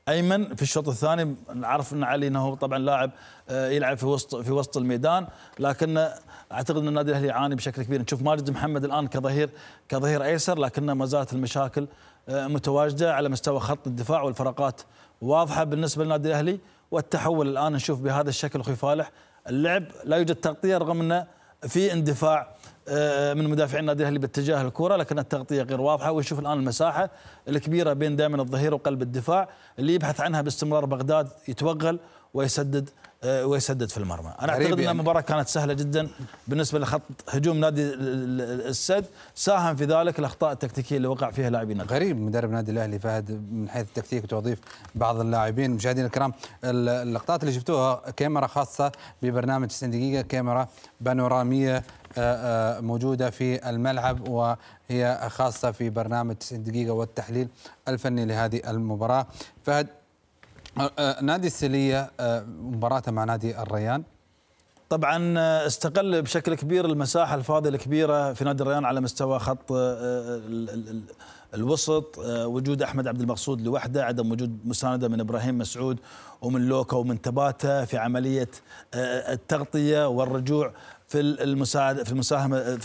ايمن في الشوط الثاني نعرف ان علي انه طبعا لاعب آه، يلعب في وسط في وسط الميدان لكن اعتقد ان النادي الاهلي يعاني بشكل كبير نشوف ماجد محمد الان كظهير كظهير ايسر لكن ما زالت المشاكل آه، متواجده على مستوى خط الدفاع والفرقات واضحه بالنسبه للنادي الاهلي والتحول الان نشوف بهذا الشكل اخوي فالح اللعب لا يوجد تغطيه رغم انه في اندفاع آه، من مدافعين نادي الاهلي باتجاه الكره لكن التغطيه غير واضحه ويشوف الان المساحه الكبيره بين دائما الظهير وقلب الدفاع اللي يبحث عنها باستمرار بغداد يتوغل ويسدد آه، ويسدد في المرمى انا اعتقد ان يعني. المباراه كانت سهله جدا بالنسبه لخط هجوم نادي السد ساهم في ذلك الاخطاء التكتيكيه اللي وقع فيها لاعبين غريب مدرب نادي الاهلي فهد من حيث التكتيك وتوظيف بعض اللاعبين مشاهدينا الكرام اللقطات اللي شفتوها كاميرا خاصه ببرنامج 90 دقيقه كاميرا بانوراميه آه، آه، موجودة في الملعب وهي خاصة في برنامج 90 دقيقة والتحليل الفني لهذه المباراة فهد أه، أه، نادي السلية أه، مباراته مع نادي الريان طبعا استقل بشكل كبير المساحة الفاضية الكبيرة في نادي الريان على مستوى خط الوسط وجود أحمد عبد المقصود لوحده عدم وجود مساندة من إبراهيم مسعود ومن لوكا ومن تباتا في عملية التغطية والرجوع في المساعدة في المساهمة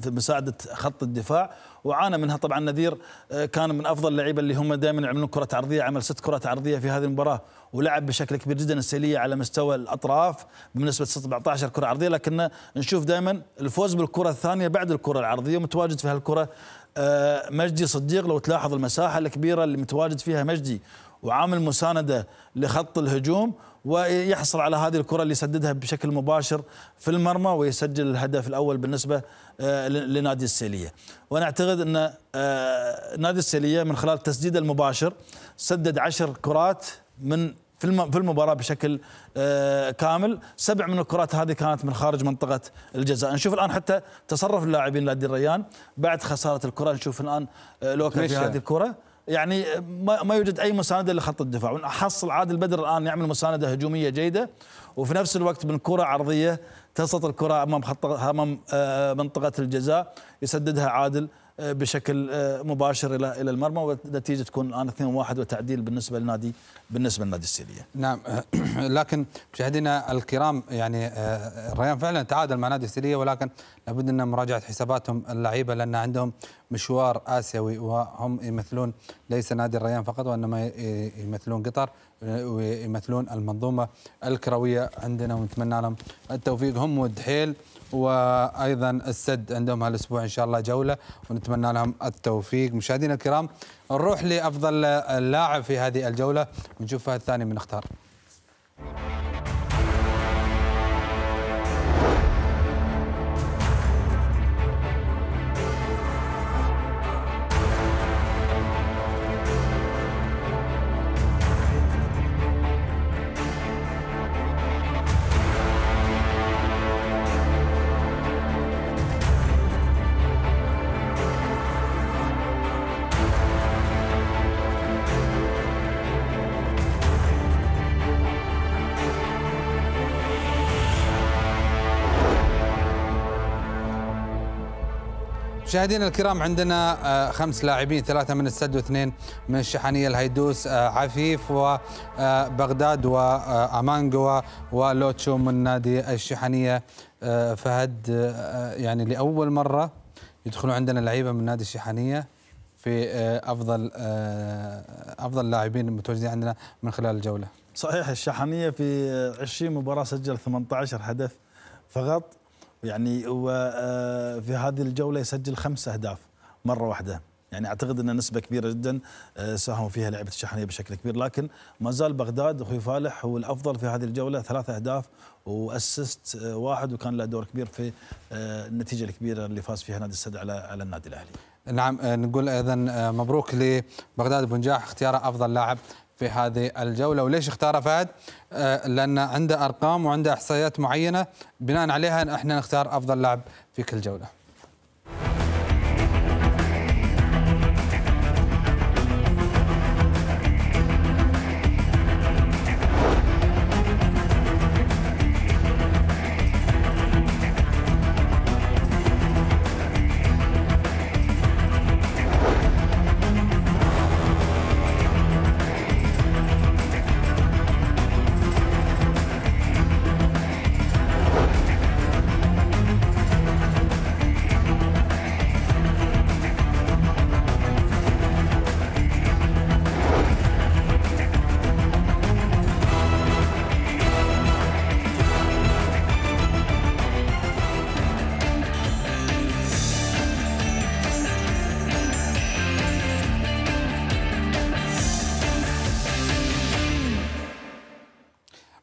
في مساعدة خط الدفاع وعانى منها طبعا نذير آه، كان من افضل اللعيبه اللي هم دائما يعملون كره عرضيه عمل ست كرات عرضيه في هذه المباراه ولعب بشكل كبير جدا السيليه على مستوى الاطراف بنسبه 17 كره عرضيه لكن نشوف دائما الفوز بالكره الثانيه بعد الكره العرضيه متواجد في هالكره آه، مجدي صديق لو تلاحظ المساحه الكبيره اللي متواجد فيها مجدي وعامل مسانده لخط الهجوم ويحصل على هذه الكرة اللي يسددها بشكل مباشر في المرمى ويسجل الهدف الأول بالنسبة آه، لنادي السيلية وأنا أعتقد أن آه، نادي السيلية من خلال تسديده المباشر سدد عشر كرات من في المباراه بشكل آه، كامل سبع من الكرات هذه كانت من خارج منطقه الجزاء نشوف الان حتى تصرف اللاعبين نادي الريان بعد خساره الكره نشوف الان لوكا في هذه يعني؟ الكره يعني ما, يوجد اي مسانده لخط الدفاع ونحصل عادل بدر الان يعمل مسانده هجوميه جيده وفي نفس الوقت من كره عرضيه تسقط الكره امام خط امام آه، منطقه الجزاء يسددها عادل آه، بشكل آه، مباشر الى الى المرمى والنتيجه تكون الان 2-1 وتعديل بالنسبه للنادي بالنسبه للنادي السيليه. نعم لكن مشاهدينا الكرام يعني الريان آه، فعلا تعادل مع نادي السيليه ولكن لابد ان مراجعه حساباتهم اللعيبه لان عندهم مشوار اسيوي وهم يمثلون ليس نادي الريان فقط وانما يمثلون قطر ويمثلون المنظومه الكرويه عندنا ونتمنى لهم التوفيق هم والدحيل وايضا السد عندهم هالاسبوع ان شاء الله جوله ونتمنى لهم التوفيق مشاهدينا الكرام نروح لافضل لاعب في هذه الجوله ونشوف فهد الثاني من اختار مشاهدينا الكرام عندنا آه، خمس لاعبين ثلاثة من السد واثنين من الشحنية الهيدوس آه، عفيف وبغداد آه، وأمانجوا ولوتشو من نادي الشحنية فهد يعني لأول مرة يدخلوا عندنا لعيبة من نادي الشحنية في أفضل أفضل لاعبين متواجدين عندنا من خلال الجولة صحيح الشحنية في 20 مباراة سجل 18 هدف فقط يعني وفي آه، هذه الجوله يسجل خمس اهداف مره واحده يعني اعتقد ان نسبه كبيره جدا آه، ساهموا فيها لعبه الشحنيه بشكل كبير لكن ما زال بغداد اخوي فالح هو الافضل في هذه الجوله ثلاث اهداف واسست آه، واحد وكان له دور كبير في النتيجه الكبيره اللي فاز فيها نادي السد على على النادي الاهلي. نعم نقول ايضا مبروك لبغداد بنجاح اختياره افضل لاعب في هذه الجولة وليش اختار فهد آه، لأن عنده أرقام وعنده إحصائيات معينة بناء عليها احنا نختار أفضل لاعب في كل جولة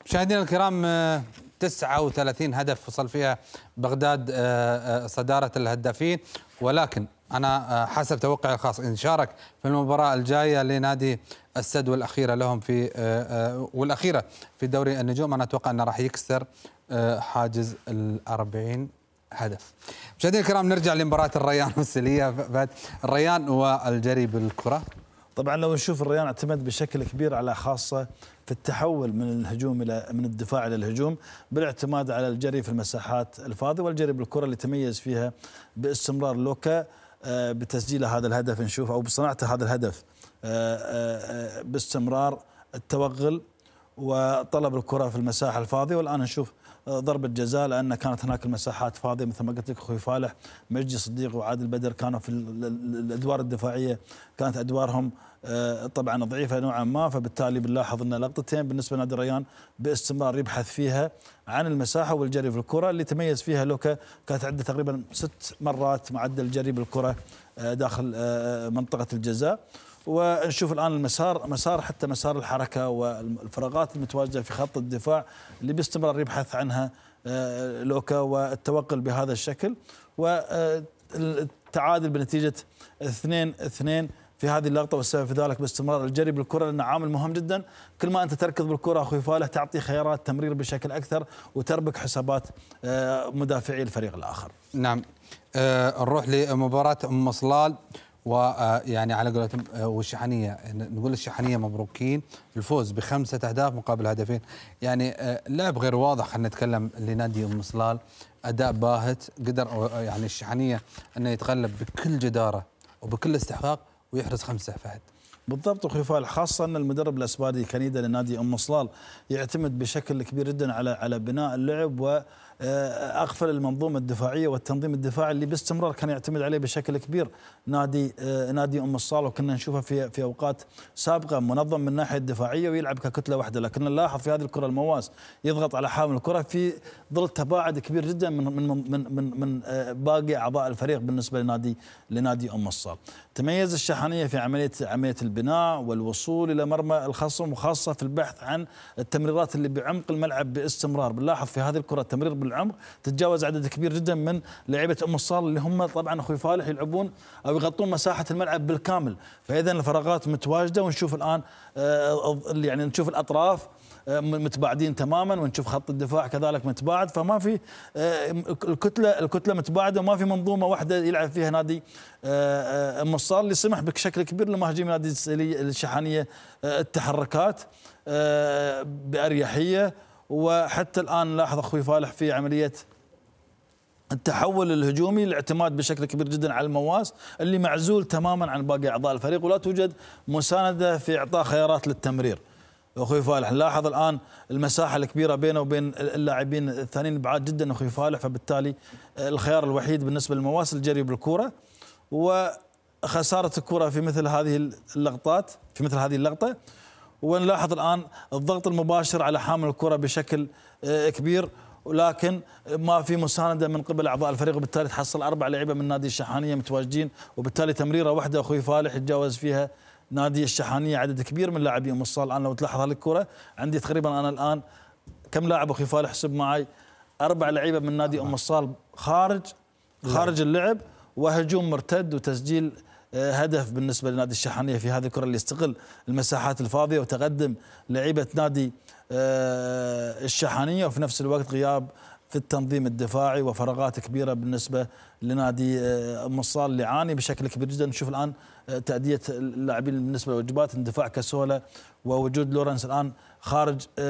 مشاهدينا الكرام 39 آه، هدف وصل فيها بغداد آه، آه، صدارة الهدافين ولكن أنا حسب توقعي الخاص إن شارك في المباراة الجاية لنادي السد والأخيرة لهم في والأخيرة في دوري النجوم أنا أتوقع أنه راح يكسر حاجز ال 40 هدف مشاهدينا الكرام نرجع لمباراة الريان والسلية الريان والجري بالكرة طبعا لو نشوف الريان اعتمد بشكل كبير على خاصة في التحول من الهجوم الى من الدفاع الى الهجوم بالاعتماد على الجري في المساحات الفاضيه والجري بالكره اللي تميز فيها باستمرار لوكا آه، بتسجيل هذا الهدف نشوف او بصناعه هذا الهدف آه، آه، باستمرار التوغل وطلب الكره في المساحه الفاضيه والان نشوف ضربه جزاء لان كانت هناك المساحات فاضيه مثل ما قلت لك اخوي فالح مجدي صديق وعادل بدر كانوا في الادوار الدفاعيه كانت ادوارهم آه، طبعا ضعيفه نوعا ما فبالتالي بنلاحظ ان لقطتين بالنسبه لنادي الريان باستمرار يبحث فيها عن المساحه والجري في الكره اللي تميز فيها لوكا كانت عنده تقريبا ست مرات معدل جري بالكره آه، داخل آه، منطقه الجزاء ونشوف الان المسار مسار حتى مسار الحركه والفراغات المتواجده في خط الدفاع اللي باستمرار يبحث عنها آه، لوكا والتوقل بهذا الشكل والتعادل آه، بنتيجه 2 2 في هذه اللقطه والسبب في ذلك باستمرار الجري بالكره لانه عامل مهم جدا كل ما انت تركض بالكره اخوي فالح تعطي خيارات تمرير بشكل اكثر وتربك حسابات آه، مدافعي الفريق الاخر. نعم نروح لمباراه ام صلال ويعني آه، على قولتهم آه، والشحنيه نقول الشحنيه مبروكين الفوز بخمسه اهداف مقابل هدفين يعني آه، لعب غير واضح خلينا نتكلم لنادي ام صلال اداء باهت قدر يعني الشحنيه انه يتغلب بكل جداره وبكل استحقاق ويحرز خمسه فهد بالضبط اخوي فال خاصه ان المدرب الاسباني كنيدا لنادي ام صلال يعتمد بشكل كبير جدا على على بناء اللعب و آه، اغفل المنظومه الدفاعيه والتنظيم الدفاعي اللي باستمرار كان يعتمد عليه بشكل كبير نادي آه، نادي ام الصاله وكنا نشوفه في في اوقات سابقه منظم من الناحيه الدفاعيه ويلعب ككتله واحده لكن نلاحظ في هذه الكره المواس يضغط على حامل الكره في ظل تباعد كبير جدا من من من من, من آه، باقي اعضاء الفريق بالنسبه لنادي لنادي ام الصال تميز الشحانيه في عمليه عمليه البناء والوصول الى مرمى الخصم وخاصه في البحث عن التمريرات اللي بعمق الملعب باستمرار بنلاحظ في هذه الكره تمرير من العمر تتجاوز عدد كبير جدا من لعيبه ام الصال اللي هم طبعا اخوي فالح يلعبون او يغطون مساحه الملعب بالكامل فاذا الفراغات متواجده ونشوف الان آه، يعني نشوف الاطراف آه، متباعدين تماما ونشوف خط الدفاع كذلك متباعد فما في آه، الكتله الكتله متباعده وما في منظومه واحده يلعب فيها نادي ام الصال اللي سمح بشكل كبير لمهاجمين نادي الشحانيه التحركات باريحيه وحتى الان لاحظ اخوي فالح في عمليه التحول الهجومي الاعتماد بشكل كبير جدا على المواس اللي معزول تماما عن باقي اعضاء الفريق ولا توجد مسانده في اعطاء خيارات للتمرير. اخوي فالح نلاحظ الان المساحه الكبيره بينه وبين اللاعبين الثانيين بعاد جدا اخوي فالح فبالتالي الخيار الوحيد بالنسبه للمواس الجري بالكوره وخساره الكره في مثل هذه اللقطات في مثل هذه اللقطه ونلاحظ الآن الضغط المباشر على حامل الكرة بشكل آه، كبير ولكن ما في مسانده من قبل اعضاء الفريق وبالتالي تحصل اربع لعيبه من نادي الشحانيه متواجدين وبالتالي تمريره واحده اخوي فالح يتجاوز فيها نادي الشحانيه عدد كبير من لاعبين ام الصال الان لو تلاحظ هالكره عندي تقريبا انا الان كم لاعب اخوي فالح حسب معي اربع لعيبه من نادي ام الصال خارج نعم. خارج اللعب وهجوم مرتد وتسجيل هدف بالنسبه لنادي الشحانيه في هذه الكره اللي يستغل المساحات الفاضيه وتقدم لعيبه نادي آه، الشحانيه وفي نفس الوقت غياب في التنظيم الدفاعي وفراغات كبيره بالنسبه لنادي آه، مصال اللي يعاني بشكل كبير جدا نشوف الان آه، تاديه اللاعبين بالنسبه للوجبات اندفاع كسوله ووجود لورنس الان خارج آه،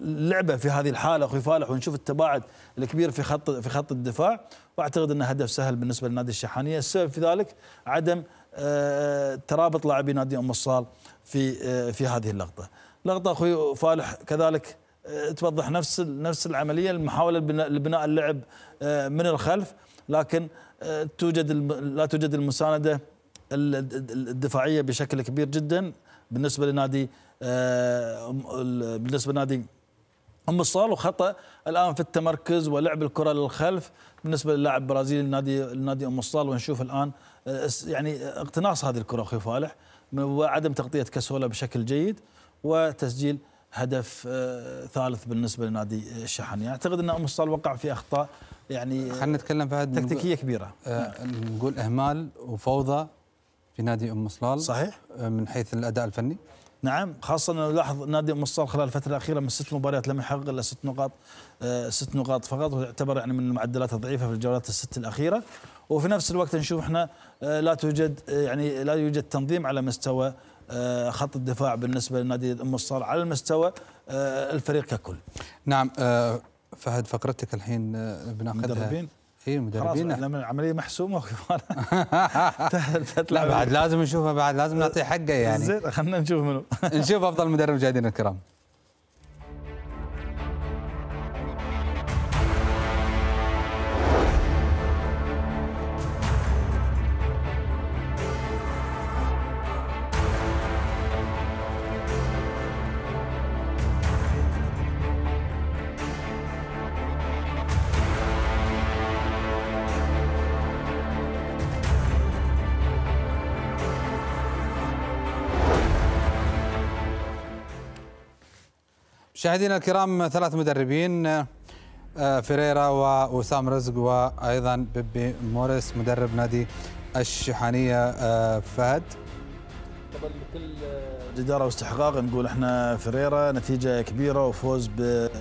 اللعبه في هذه الحاله اخوي فالح ونشوف التباعد الكبير في خط في خط الدفاع واعتقد انه هدف سهل بالنسبه لنادي الشحانيه السبب في ذلك عدم آه، ترابط لاعبي نادي ام الصال في آه، في هذه اللقطه لقطه اخوي فالح كذلك توضح نفس نفس العمليه المحاوله لبناء اللعب من الخلف لكن توجد لا توجد المسانده الدفاعيه بشكل كبير جدا بالنسبه لنادي آه، بالنسبه لنادي ام الصال وخطا الان في التمركز ولعب الكره للخلف بالنسبه للاعب برازيلي نادي نادي ام الصال ونشوف الان آه، يعني آه، اقتناص هذه الكره اخي فالح وعدم تغطيه كاسولا بشكل جيد وتسجيل هدف ثالث بالنسبه لنادي الشحن يعني اعتقد ان ام الصال وقع في اخطاء يعني خلينا نتكلم هذه تكتيكيه كبيره نقول اهمال وفوضى في نادي ام صلال صحيح من حيث الاداء الفني نعم خاصة أنه لاحظ نادي مصر خلال الفترة الأخيرة من ست مباريات لم يحقق إلا ست نقاط آه، ست نقاط فقط ويعتبر يعني من المعدلات الضعيفة في الجولات الست الأخيرة وفي نفس الوقت نشوف احنا آه، لا توجد آه، يعني لا يوجد تنظيم على مستوى خط الدفاع بالنسبة لنادي أم الصال على المستوى الفريق ككل نعم فهد فقرتك الحين بناخذها اي مدربين خلاص العمليه محسومه لا بعد لازم نشوفها بعد لازم نعطيه حقه يعني زين خلينا نشوف منو نشوف افضل مدرب جايدين الكرام مشاهدينا الكرام ثلاث مدربين آه، فيريرا ووسام رزق وايضا بيبي موريس مدرب نادي الشحانيه آه، فهد قبل كل آه، جداره واستحقاق نقول احنا فريرا نتيجه كبيره وفوز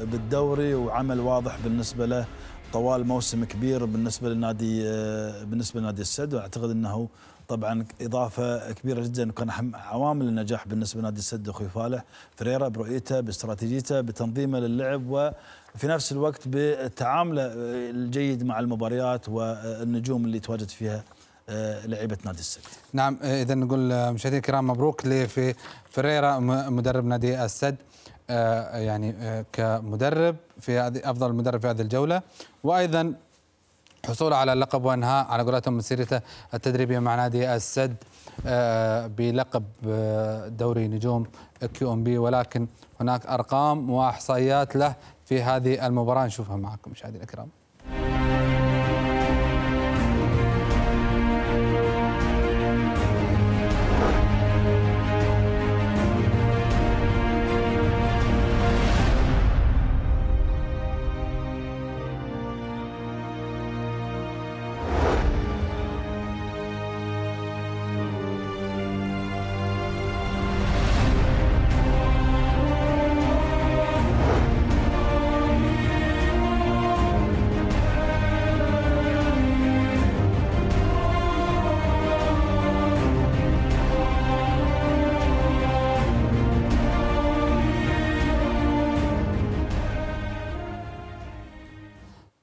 بالدوري وعمل واضح بالنسبه له طوال موسم كبير بالنسبه للنادي بالنسبه لنادي السد واعتقد انه طبعا اضافه كبيره جدا وكان عوامل النجاح بالنسبه لنادي السد اخوي فالح فريرا برؤيته باستراتيجيته بتنظيمه للعب وفي نفس الوقت بتعامله آه، الجيد مع المباريات والنجوم اللي تواجد فيها آه، لعيبه نادي السد. نعم اذا نقول آه، مشاهدينا الكرام مبروك لفي فريرا مدرب نادي السد يعني كمدرب في هذه افضل مدرب في هذه الجوله وايضا حصوله على اللقب وانهاء على قولتهم مسيرته التدريبيه مع نادي السد آه، بلقب آه، دوري نجوم كيو ام بي ولكن هناك ارقام واحصائيات له في هذه المباراه نشوفها معكم مشاهدينا الكرام.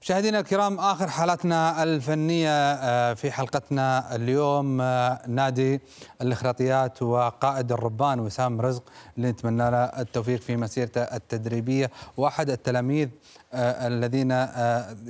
مشاهدينا الكرام اخر حالاتنا الفنيه آه، في حلقتنا اليوم آه، نادي الاخراطيات وقائد الربان وسام رزق اللي نتمنى له التوفيق في مسيرته التدريبيه واحد التلاميذ آه، الذين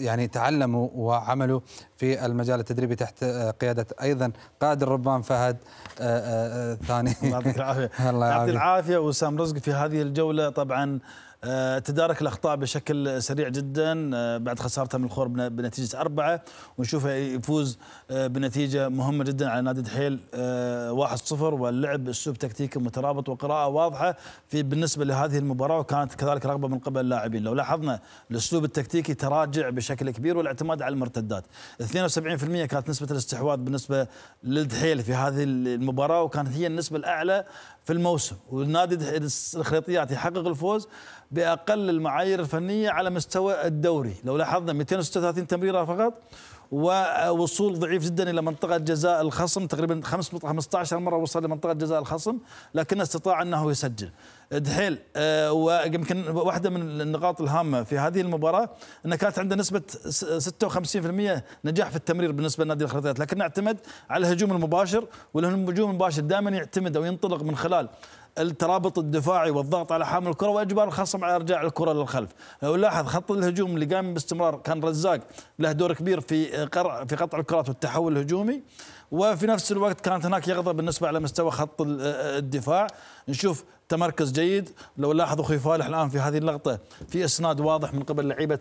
يعني تعلموا وعملوا في المجال التدريبي تحت قياده ايضا قائد الربان فهد الثاني الله يعطيك العافيه الله يعطيك العافيه وسام رزق في هذه الجوله طبعا آه، تدارك الاخطاء بشكل سريع جدا آه، بعد خسارته من الخور بنتيجه اربعه ونشوفه يفوز آه، بنتيجه مهمه جدا على نادي دحيل 1-0 واللعب اسلوب تكتيكي مترابط وقراءه واضحه في بالنسبه لهذه المباراه وكانت كذلك رغبه من قبل اللاعبين لو لاحظنا الاسلوب التكتيكي تراجع بشكل كبير والاعتماد على المرتدات 72% كانت نسبه الاستحواذ بالنسبه للدحيل في هذه المباراه وكانت هي النسبه الاعلى في الموسم والنادي الخريطيات يحقق الفوز باقل المعايير الفنيه على مستوى الدوري لو لاحظنا 236 تمريره فقط ووصول ضعيف جدا الى منطقه جزاء الخصم تقريبا 15 مره وصل لمنطقه جزاء الخصم لكنه استطاع انه يسجل دحيل آه، ويمكن واحده من النقاط الهامه في هذه المباراه انه كانت عنده نسبه 56% نجاح في التمرير بالنسبه لنادي الخريطات لكنه اعتمد على الهجوم المباشر والهجوم المباشر دائما يعتمد او ينطلق من خلال الترابط الدفاعي والضغط على حامل الكره واجبار الخصم على ارجاع الكره للخلف، لو لاحظ خط الهجوم اللي قام باستمرار كان رزاق له دور كبير في قرع في قطع الكرات والتحول الهجومي وفي نفس الوقت كانت هناك يغضب بالنسبه على مستوى خط الدفاع، نشوف تمركز جيد لو لاحظوا اخوي فالح الان في هذه اللقطه في اسناد واضح من قبل لعيبه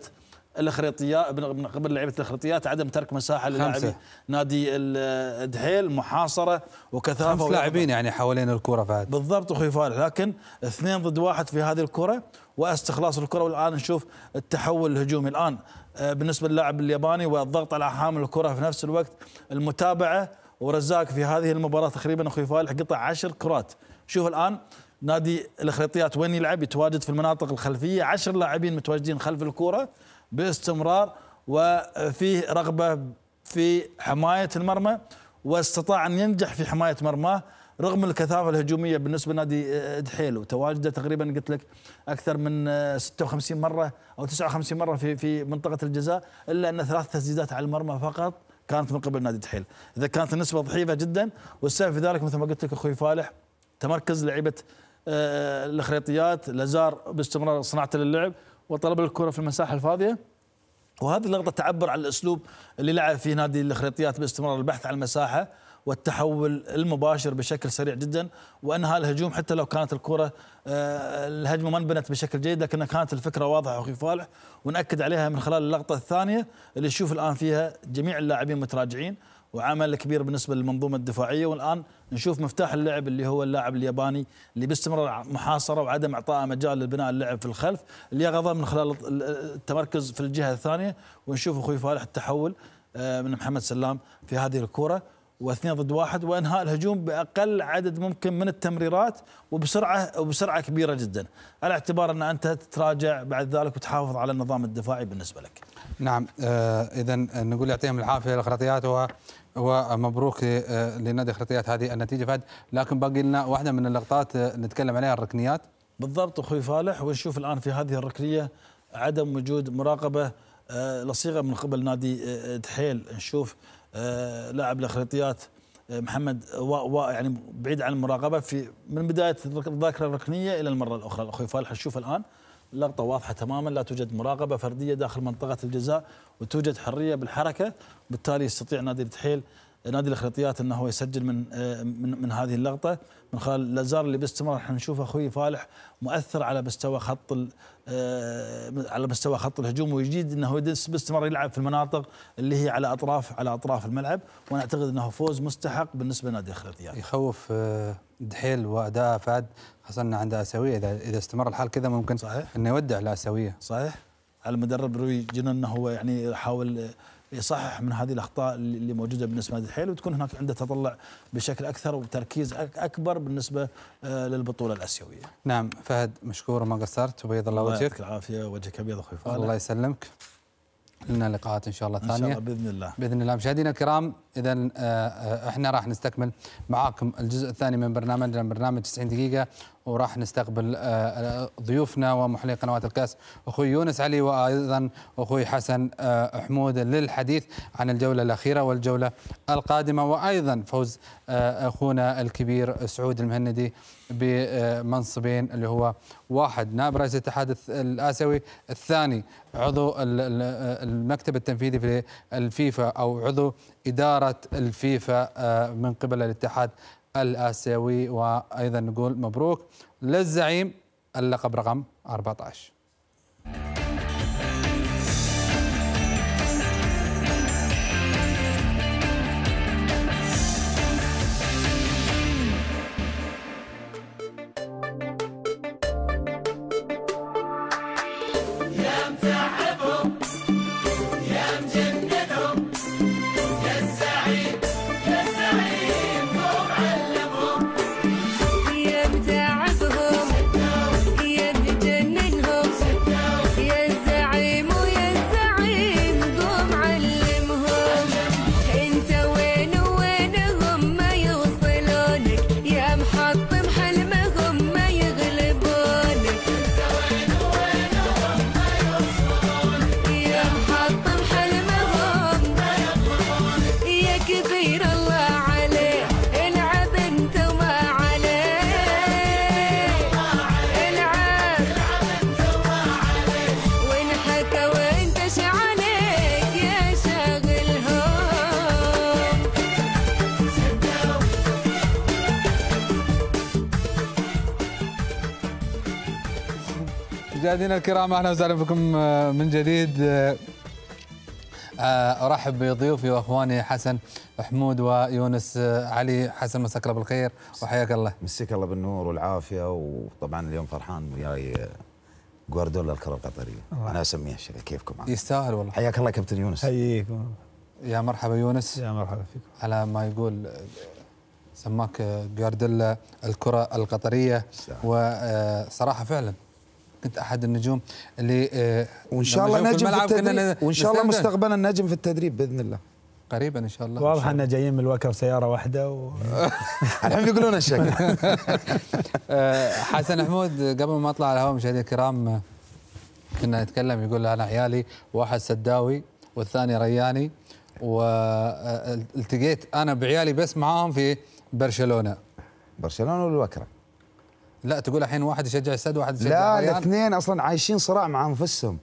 الاخريطيات من قبل لعيبه الاخريطيات عدم ترك مساحه للاعبين نادي الدحيل محاصره وكثافه خمس لاعبين يعني حوالين الكره فهد بالضبط اخوي فارح لكن اثنين ضد واحد في هذه الكره واستخلاص الكره والان نشوف التحول الهجومي الان آه، بالنسبه للاعب الياباني والضغط على حامل الكره في نفس الوقت المتابعه ورزاق في هذه المباراه تقريبا اخوي فالح قطع عشر كرات شوف الان نادي الاخريطيات وين يلعب يتواجد في المناطق الخلفيه عشر لاعبين متواجدين خلف الكوره باستمرار وفيه رغبه في حمايه المرمى واستطاع ان ينجح في حمايه مرماه رغم الكثافه الهجوميه بالنسبه لنادي آه، دحيل وتواجده تقريبا قلت لك اكثر من 56 آه، مره او 59 مره في في منطقه الجزاء الا ان ثلاث تسديدات على المرمى فقط كانت من قبل نادي دحيل، اذا كانت النسبه ضعيفه جدا والسبب في ذلك مثل ما قلت لك اخوي فالح تمركز لعيبه آه، الخريطيات لازار باستمرار صناعه اللعب وطلب الكره في المساحه الفاضيه وهذه اللقطه تعبر عن الاسلوب اللي لعب فيه نادي الخريطيات باستمرار البحث عن المساحه والتحول المباشر بشكل سريع جدا وانهاء الهجوم حتى لو كانت الكره آه، الهجمه ما انبنت بشكل جيد لكن كانت الفكره واضحه اخي فالح وناكد عليها من خلال اللقطه الثانيه اللي نشوف الان فيها جميع اللاعبين متراجعين وعمل كبير بالنسبه للمنظومه الدفاعيه والان نشوف مفتاح اللعب اللي هو اللاعب الياباني اللي باستمرار محاصره وعدم اعطائه مجال لبناء اللعب في الخلف اليقظه من خلال التمركز في الجهه الثانيه ونشوف اخوي فالح التحول آه، من محمد سلام في هذه الكره واثنين ضد واحد وانهاء الهجوم باقل عدد ممكن من التمريرات وبسرعه وبسرعه كبيره جدا، على اعتبار ان انت تتراجع بعد ذلك وتحافظ على النظام الدفاعي بالنسبه لك. نعم آه اذا نقول يعطيهم العافيه الخرطيات و ومبروك آه، لنادي خرطيات هذه النتيجه فهد، لكن باقي لنا واحده من اللقطات آه، نتكلم عليها الركنيات. بالضبط اخوي فالح ونشوف الان في هذه الركنيه عدم وجود مراقبه آه، لصيغه من قبل نادي دحيل نشوف آه، لاعب الاخريطيات آه، محمد و و يعني بعيد عن المراقبه في من بدايه الذاكره الركنيه الى المره الاخرى الاخوي فالح نشوف الان لقطه واضحه تماما لا توجد مراقبه فرديه داخل منطقه الجزاء وتوجد حريه بالحركه بالتالي يستطيع نادي التحيل نادي الاخريطيات انه هو يسجل من آه، من من هذه اللقطه من خلال لازار اللي باستمرار احنا نشوف اخوي فالح مؤثر على مستوى خط آه، على مستوى خط الهجوم ويجيد انه باستمرار يلعب في المناطق اللي هي على اطراف على اطراف الملعب وانا اعتقد انه فوز مستحق بالنسبه لنادي الاخريطيات. يخوف آه، دحيل واداء فهد خاصه عنده اسيويه اذا اذا استمر الحال كذا ممكن صحيح انه يودع الاسيويه. صحيح على المدرب روي جنن انه هو يعني حاول يصحح من هذه الاخطاء اللي موجوده بالنسبه لنادي الحيل وتكون هناك عنده تطلع بشكل اكثر وتركيز اكبر بالنسبه آه، للبطوله الاسيويه. نعم فهد مشكور وما قصرت وبيض الله وجهك. يعطيك العافيه وجهك ابيض اخوي فهد. الله يسلمك. لنا لقاءات ان شاء الله ثانيه. ان شاء الله باذن الله. باذن الله مشاهدينا الكرام اذا آه، آه، احنا راح نستكمل معاكم الجزء الثاني من برنامجنا برنامج 90 دقيقه وراح نستقبل آه، ضيوفنا ومحلي قنوات الكاس اخوي يونس علي وايضا اخوي حسن حمود للحديث عن الجوله الاخيره والجوله القادمه وايضا فوز اخونا الكبير سعود المهندي بمنصبين اللي هو واحد نائب رئيس الاتحاد الاسيوي الثاني عضو المكتب التنفيذي في الفيفا او عضو إدارة الفيفا آه، من قبل الاتحاد الآسيوي وأيضا نقول مبروك للزعيم اللقب رقم 14 مشاهدينا الكرام اهلا وسهلا بكم آه، من جديد آه، آه، ارحب بضيوفي واخواني حسن حمود ويونس علي حسن مساك الله بالخير وحياك الله مسيك الله بالنور والعافيه وطبعا اليوم فرحان وياي جوارديولا الكره القطريه انا اسميها شذا كيفكم يستاهل والله حياك الله كابتن يونس حييك يا مرحبا يونس يا مرحبا فيك على ما يقول سماك جوارديولا الكره القطريه وصراحه فعلا كنت احد النجوم اللي آه، وان شاء الله نجم في, التدريب وان شاء الله مستقبلا نجم في التدريب باذن الله قريبا ان شاء الله واضح ان جايين من الوكر سياره واحده و... الحين يقولون الشكل آه، حسن حمود قبل ما اطلع على الهواء مشاهدينا الكرام كنا نتكلم يقول انا عيالي واحد سداوي والثاني رياني والتقيت آه، انا بعيالي بس معاهم في برشلونه برشلونه والوكره لا تقول الحين واحد يشجع السد واحد يشجع لا الاثنين اصلا عايشين صراع مع انفسهم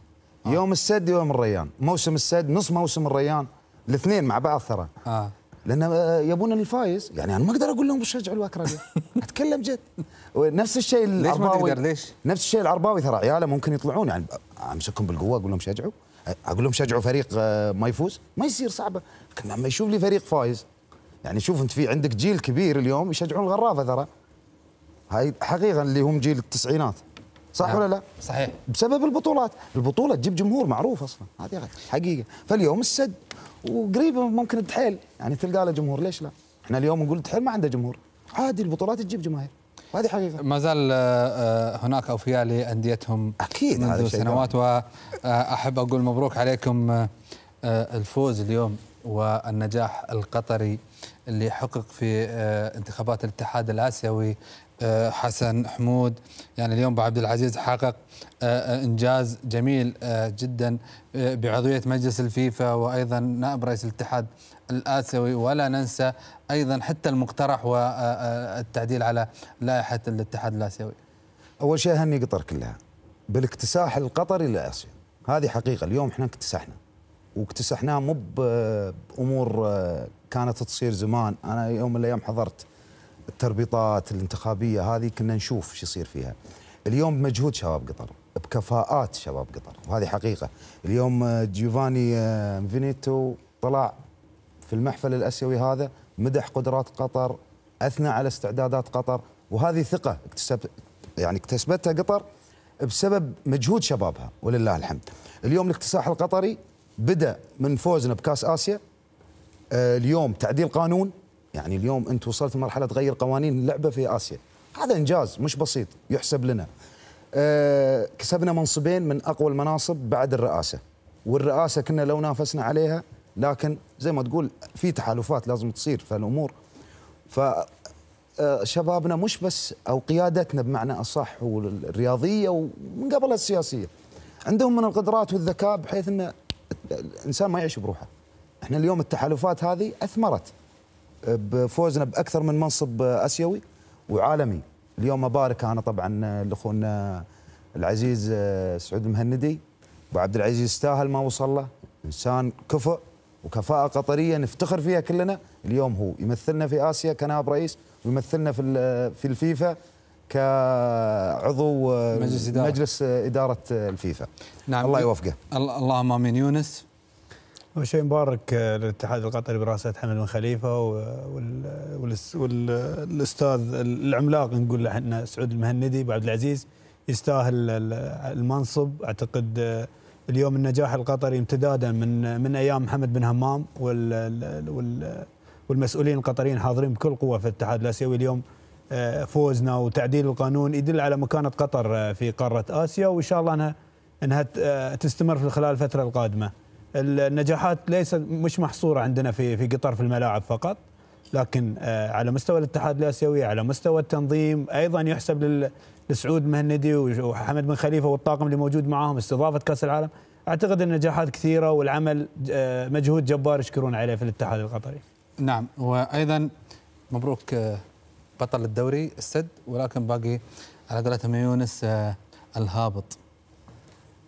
آه. يوم السد يوم الريان موسم السد نص موسم الريان الاثنين مع بعض ترى آه. لان آه، يبون الفايز يعني انا ما اقدر اقول لهم شجعوا الوكرجه اتكلم جد نفس الشيء العرباوي ليش ما تقدر ليش؟ نفس الشيء العرباوي ترى عياله ممكن يطلعون يعني امسكهم بالقوه اقول لهم شجعوا اقول لهم شجعوا فريق آه، ما يفوز ما يصير صعبه لكن لما يشوف لي فريق فايز يعني شوف انت في عندك جيل كبير اليوم يشجعون الغرافه ترى هاي حقيقه اللي هم جيل التسعينات صح نعم. ولا لا؟ صحيح بسبب البطولات، البطوله تجيب جمهور معروف اصلا هذه حقيقه، فاليوم السد وقريبه ممكن الدحيل يعني تلقى له جمهور ليش لا؟ احنا اليوم نقول الدحيل ما عنده جمهور، عادي البطولات تجيب جماهير وهذه حقيقه ما زال آه، آه، هناك اوفياء لانديتهم اكيد منذ هذا سنوات واحب اقول مبروك عليكم آه، الفوز اليوم والنجاح القطري اللي حقق في انتخابات الاتحاد الاسيوي آه، حسن حمود يعني اليوم ابو عبد العزيز حقق آه، آه، انجاز جميل جدا بعضويه مجلس الفيفا وايضا نائب رئيس الاتحاد الاسيوي ولا ننسى ايضا حتى المقترح والتعديل على لائحه الاتحاد الاسيوي. اول شيء اهني قطر كلها بالاكتساح القطري لاسيا هذه حقيقه اليوم احنا اكتسحنا واكتسحناه مو بامور كانت تصير زمان انا يوم من الايام حضرت التربيطات الانتخابيه هذه كنا نشوف شو يصير فيها. اليوم بمجهود شباب قطر، بكفاءات شباب قطر، وهذه حقيقه. اليوم جيوفاني فينيتو طلع في المحفل الاسيوي هذا مدح قدرات قطر، اثنى على استعدادات قطر، وهذه ثقه اكتسب يعني اكتسبتها قطر بسبب مجهود شبابها ولله الحمد. اليوم الاكتساح القطري بدا من فوزنا بكاس اسيا آه، اليوم تعديل قانون يعني اليوم انت وصلت لمرحله تغير قوانين اللعبه في اسيا هذا انجاز مش بسيط يحسب لنا أه كسبنا منصبين من اقوى المناصب بعد الرئاسه والرئاسه كنا لو نافسنا عليها لكن زي ما تقول في تحالفات لازم تصير في الامور ف آه، شبابنا مش بس او قيادتنا بمعنى اصح والرياضيه ومن قبل السياسيه عندهم من القدرات والذكاء بحيث ان الانسان ما يعيش بروحه احنا اليوم التحالفات هذه اثمرت بفوزنا باكثر من منصب اسيوي وعالمي اليوم ابارك انا طبعا لاخونا العزيز سعود المهندي ابو عبد العزيز يستاهل ما وصل له انسان كفء وكفاءه قطريه نفتخر فيها كلنا اليوم هو يمثلنا في اسيا كنائب رئيس ويمثلنا في في الفيفا كعضو مجلس إدارة, مجلس إدارة الفيفا نعم الله يوفقه اللهم آمين يونس اول شيء مبارك آه، للاتحاد القطري برئاسه حمد بن خليفه والاستاذ آه، آه، العملاق نقول له احنا سعود المهندي ابو عبد العزيز يستاهل المنصب اعتقد اليوم النجاح القطري امتدادا من من ايام محمد بن همام وال والمسؤولين القطريين حاضرين بكل قوه في الاتحاد الاسيوي اليوم فوزنا وتعديل القانون يدل على مكانه قطر في قاره اسيا وان شاء الله انها انها تستمر في خلال الفتره القادمه. النجاحات ليس مش محصوره عندنا في في قطر في الملاعب فقط لكن آه، على مستوى الاتحاد الاسيوي على مستوى التنظيم ايضا يحسب لسعود مهندي وحمد بن خليفه والطاقم اللي موجود معاهم استضافه كاس العالم اعتقد النجاحات كثيره والعمل آه، مجهود جبار يشكرون عليه في الاتحاد القطري. نعم وايضا مبروك آه، بطل الدوري السد ولكن باقي على قولتهم يونس الهابط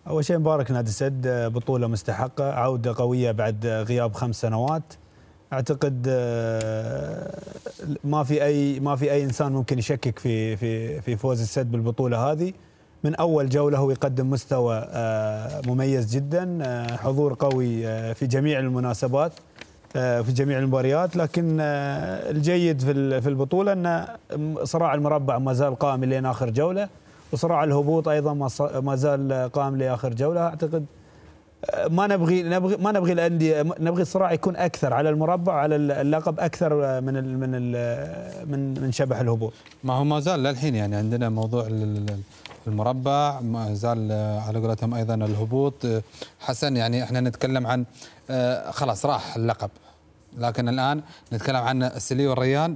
أول شيء مبارك نادي سد بطولة مستحقة عودة قوية بعد غياب خمس سنوات اعتقد آه، ما في اي ما في اي انسان ممكن يشكك في في في فوز السد بالبطوله هذه من اول جوله هو يقدم مستوى آه، مميز جدا آه، حضور قوي في جميع المناسبات في جميع المباريات لكن الجيد في البطوله ان صراع المربع ما زال قائم لين اخر جوله وصراع الهبوط ايضا ما زال قائم لاخر جوله اعتقد آه، ما نبغي نبغي ما نبغي الانديه نبغي الصراع يكون اكثر على المربع على اللقب اكثر آه، من الـ من الـ آه، من من شبح الهبوط. ما هو ما زال للحين يعني عندنا موضوع المربع ما زال على قولتهم ايضا الهبوط حسن يعني احنا نتكلم عن خلاص راح اللقب لكن الان نتكلم عن السلي والريان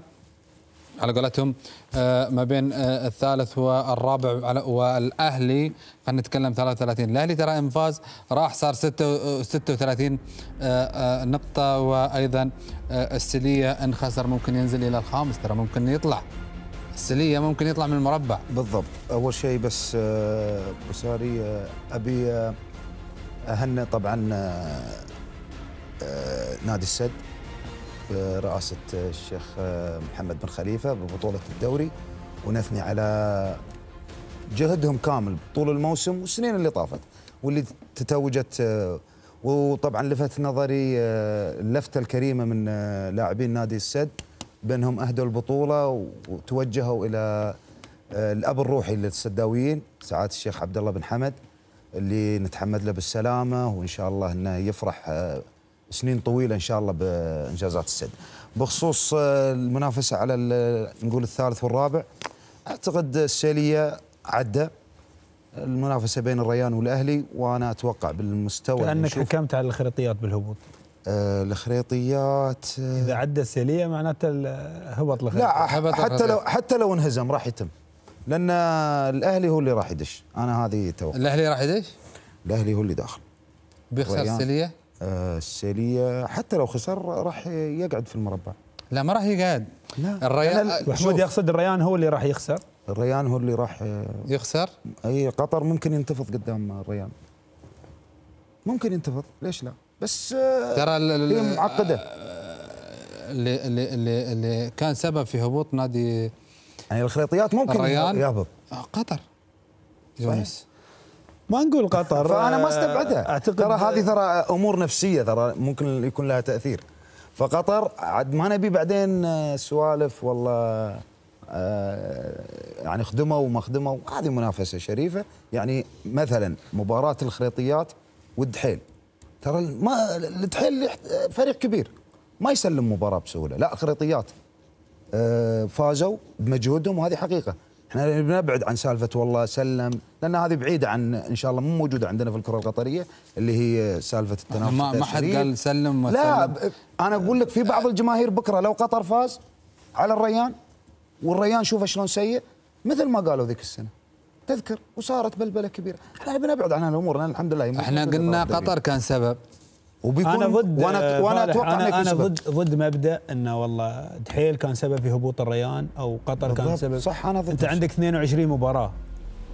على قولتهم آه، ما بين آه، الثالث والرابع والاهلي خلينا نتكلم 33 الاهلي ترى ان فاز راح صار 36 آه، نقطه وايضا السليه ان خسر ممكن ينزل الى الخامس ترى ممكن يطلع السليه ممكن يطلع من المربع بالضبط اول شيء بس بساري ابي اهنى طبعا نادي السد برئاسة الشيخ محمد بن خليفة ببطولة الدوري ونثني على جهدهم كامل طول الموسم والسنين اللي طافت واللي تتوجت وطبعا لفت نظري اللفته الكريمه من لاعبين نادي السد بانهم اهدوا البطوله وتوجهوا الى الاب الروحي للسداويين سعاده الشيخ عبد الله بن حمد اللي نتحمد له بالسلامه وان شاء الله انه يفرح سنين طويله ان شاء الله بانجازات السد. بخصوص آه، المنافسه على نقول الثالث والرابع اعتقد السيليه عدى المنافسه بين الريان والاهلي وانا اتوقع بالمستوى كانك حكمت على الخريطيات بالهبوط آه الخريطيات آه، اذا عدى السيليه معناته هبط الخريطيات لا هبط حتى لو حتى لو انهزم راح يتم لان الاهلي هو اللي راح يدش انا هذه توقع الاهلي راح يدش؟ الاهلي هو اللي داخل بيخسر السيليه؟ آه، السيليه حتى لو خسر راح يقعد في المربع لا ما راح يقعد لا الريان محمود يقصد الريان هو اللي راح يخسر الريان هو اللي راح آه، يخسر اي قطر ممكن ينتفض قدام الريان ممكن ينتفض ليش لا بس آه، ترى هي معقده اللي اللي اللي كان سبب في هبوط نادي يعني الخريطيات ممكن الريان يهبط قطر يونس ما نقول قطر فانا ما آه، استبعدها اعتقد ترى هذه ترى امور نفسيه ترى ممكن يكون لها تاثير فقطر عاد ما نبي بعدين آه، سوالف والله آه، يعني خدموا وما خدموا هذه منافسه شريفه يعني مثلا مباراه الخريطيات والدحيل ترى ما الدحيل فريق كبير ما يسلم مباراه بسهوله لا خريطيات فازوا بمجهودهم وهذه حقيقه احنا نبعد عن سالفه والله سلم لان هذه بعيده عن ان شاء الله مو موجوده عندنا في الكره القطريه اللي هي سالفه التنافس ما, ما حد قال سلم لا انا اقول لك في بعض الجماهير بكره لو قطر فاز على الريان والريان شوفه شلون سيء مثل ما قالوا ذيك السنه تذكر وصارت بلبله كبيره احنا بنبعد عن هالامور الامور الحمد لله احنا قلنا قطر كان سبب وبيكون انا ضد وانا وانا اتوقع انا, أنا ضد ضد مبدا انه والله دحيل كان سبب في هبوط الريان او قطر كان سبب صح انا ضد انت عندك 22 مباراه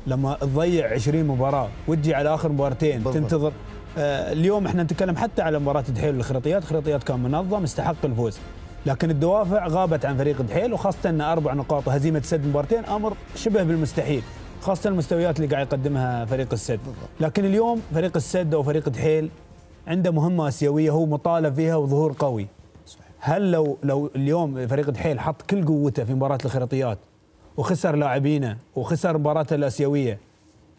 لما تضيع 20 مباراه وتجي على اخر مبارتين بالضبط. تنتظر آه اليوم احنا نتكلم حتى على مباراه دحيل والخريطيات، الخريطيات كان منظم استحق الفوز لكن الدوافع غابت عن فريق دحيل وخاصه ان اربع نقاط وهزيمه سد مبارتين امر شبه بالمستحيل خاصه المستويات اللي قاعد يقدمها فريق السد لكن اليوم فريق السد او فريق دحيل عنده مهمه اسيويه هو مطالب فيها وظهور قوي هل لو لو اليوم فريق الحيل حط كل قوته في مباراه الخريطيات وخسر لاعبينه وخسر مباراته الاسيويه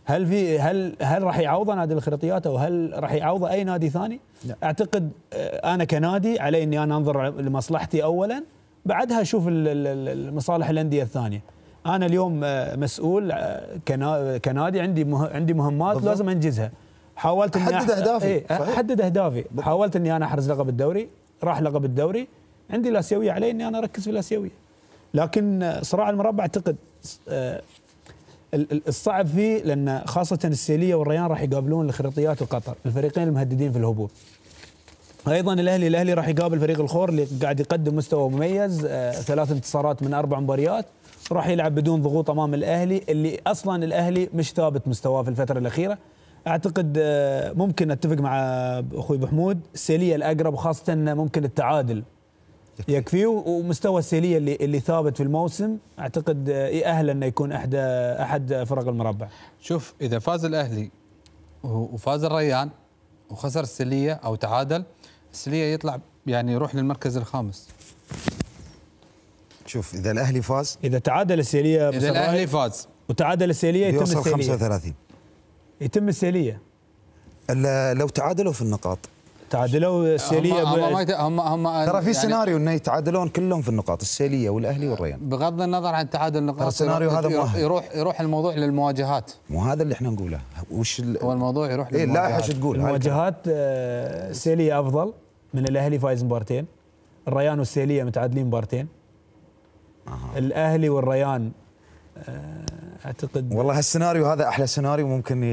هل في هل هل راح يعوضه نادي الخريطيات او هل راح يعوضه اي نادي ثاني؟ لا. اعتقد آه، انا كنادي علي اني انا انظر لمصلحتي اولا بعدها اشوف المصالح الانديه الثانيه. انا اليوم آه، مسؤول آه، كنادي عندي عندي مهمات بالضبط. لازم انجزها. حاولت اني احدد اهدافي إيه احدد اهدافي حاولت اني انا احرز لقب الدوري راح لقب الدوري عندي الاسيويه علي اني انا اركز في الاسيويه لكن صراع المربع اعتقد آه، الصعب فيه لان خاصه السيليه والريان راح يقابلون الخريطيات وقطر الفريقين المهددين في الهبوط ايضا الاهلي الاهلي راح يقابل فريق الخور اللي قاعد يقدم مستوى مميز آه، ثلاث انتصارات من اربع مباريات راح يلعب بدون ضغوط امام الاهلي اللي اصلا الاهلي مش ثابت مستواه في الفتره الاخيره اعتقد آه، ممكن اتفق مع اخوي بحمود السيليه الاقرب خاصه ممكن التعادل يكفيه ومستوى السيليه اللي اللي ثابت في الموسم اعتقد آه، يأهل إيه انه يكون احدى احد فرق المربع شوف اذا فاز الاهلي وفاز الريان وخسر السيليه او تعادل السيليه يطلع يعني يروح للمركز الخامس شوف اذا الاهلي فاز اذا تعادل السيليه اذا الاهلي فاز وتعادل السيليه يتم السيليه يوصل 35 يتم السيليه لو تعادلوا في النقاط تعادلوا السيليه هم هم, هم, هم ترى في يعني سيناريو انه يتعادلون كلهم في النقاط السيليه والاهلي آه، والريان بغض النظر عن تعادل النقاط السيناريو هذا يروح, يروح يروح الموضوع للمواجهات مو هذا اللي احنا نقوله وش ال... هو الموضوع يروح إيه لا شو تقول المواجهات السيليه آه، افضل من الاهلي فايز مبارتين الريان والسيليه متعادلين مبارتين آه. الاهلي والريان آه اعتقد والله هالسيناريو هذا احلى سيناريو ممكن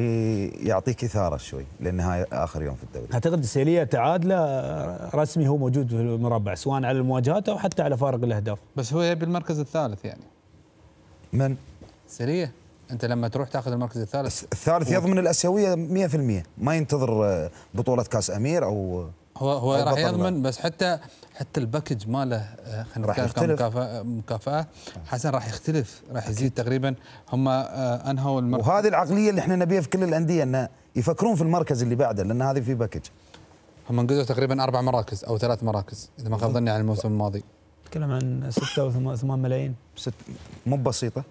يعطيك اثاره شوي لان هاي اخر يوم في الدوري اعتقد السيليه تعادله رسمي هو موجود في المربع سواء على المواجهات او حتى على فارق الاهداف بس هو يبي المركز الثالث يعني من سيليا انت لما تروح تاخذ المركز الثالث الثالث يضمن الاسيويه 100% ما ينتظر آه، بطوله كاس امير او هو هو راح يضمن بس حتى حتى الباكج ماله آه، خلينا راح يختلف مكافأة, مكافاه حسن راح يختلف راح يزيد تقريبا هم آه، انهوا المركز وهذه العقليه اللي احنا نبيها في كل الانديه انه يفكرون في المركز اللي بعده لان هذه في باكج هم انقذوا تقريبا اربع مراكز او ثلاث مراكز اذا ما خاب ظني عن الموسم الماضي نتكلم عن 6 ملايين ست مو بسيطه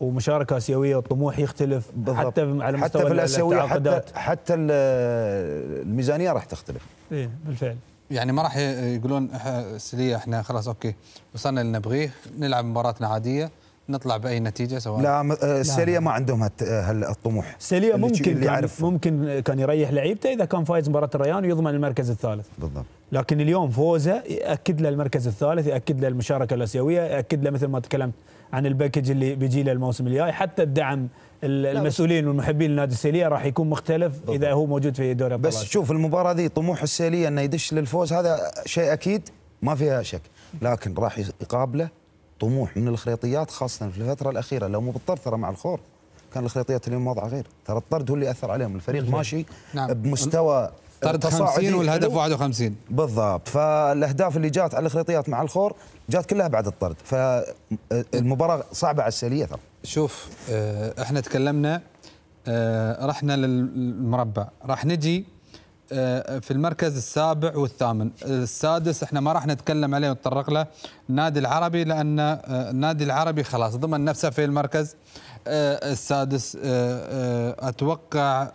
ومشاركه اسيويه والطموح يختلف بالضبط. حتى على مستوى حتى في الاسيويه حتى حتى الميزانيه راح تختلف ايه بالفعل يعني ما راح يقولون سليه احنا خلاص اوكي وصلنا اللي نبغيه نلعب مباراتنا عاديه نطلع باي نتيجه سواء لا السيريا آه، ما عندهم آه، هالطموح السيريا ممكن اللي كان ممكن كان يريح لعيبته اذا كان فايز مباراه الريان ويضمن المركز الثالث بالضبط لكن اليوم فوزه ياكد له المركز الثالث ياكد له المشاركه الاسيويه ياكد له مثل ما تكلمت عن الباكج اللي بيجي له الموسم الجاي حتى الدعم المسؤولين والمحبين لنادي السيليه راح يكون مختلف بالضبط. اذا هو موجود في دوري بس شوف المباراه دي طموح السيليه انه يدش للفوز هذا شيء اكيد ما فيها شك لكن راح يقابله طموح من الخريطيات خاصه في الفتره الاخيره لو مو بالطرد ترى مع الخور كان الخريطيات اليوم وضعها غير ترى الطرد هو اللي اثر عليهم الفريق ماشي نعم. بمستوى طرد 50 والهدف 51 بالضبط فالاهداف اللي جات على الخريطيات مع الخور جات كلها بعد الطرد فالمباراه صعبه على السيليه ترى شوف آه، احنا تكلمنا آه، رحنا للمربع راح نجي آه، في المركز السابع والثامن السادس احنا ما راح نتكلم عليه ونتطرق له النادي العربي لان آه، النادي العربي خلاص ضمن نفسه في المركز آه، السادس اتوقع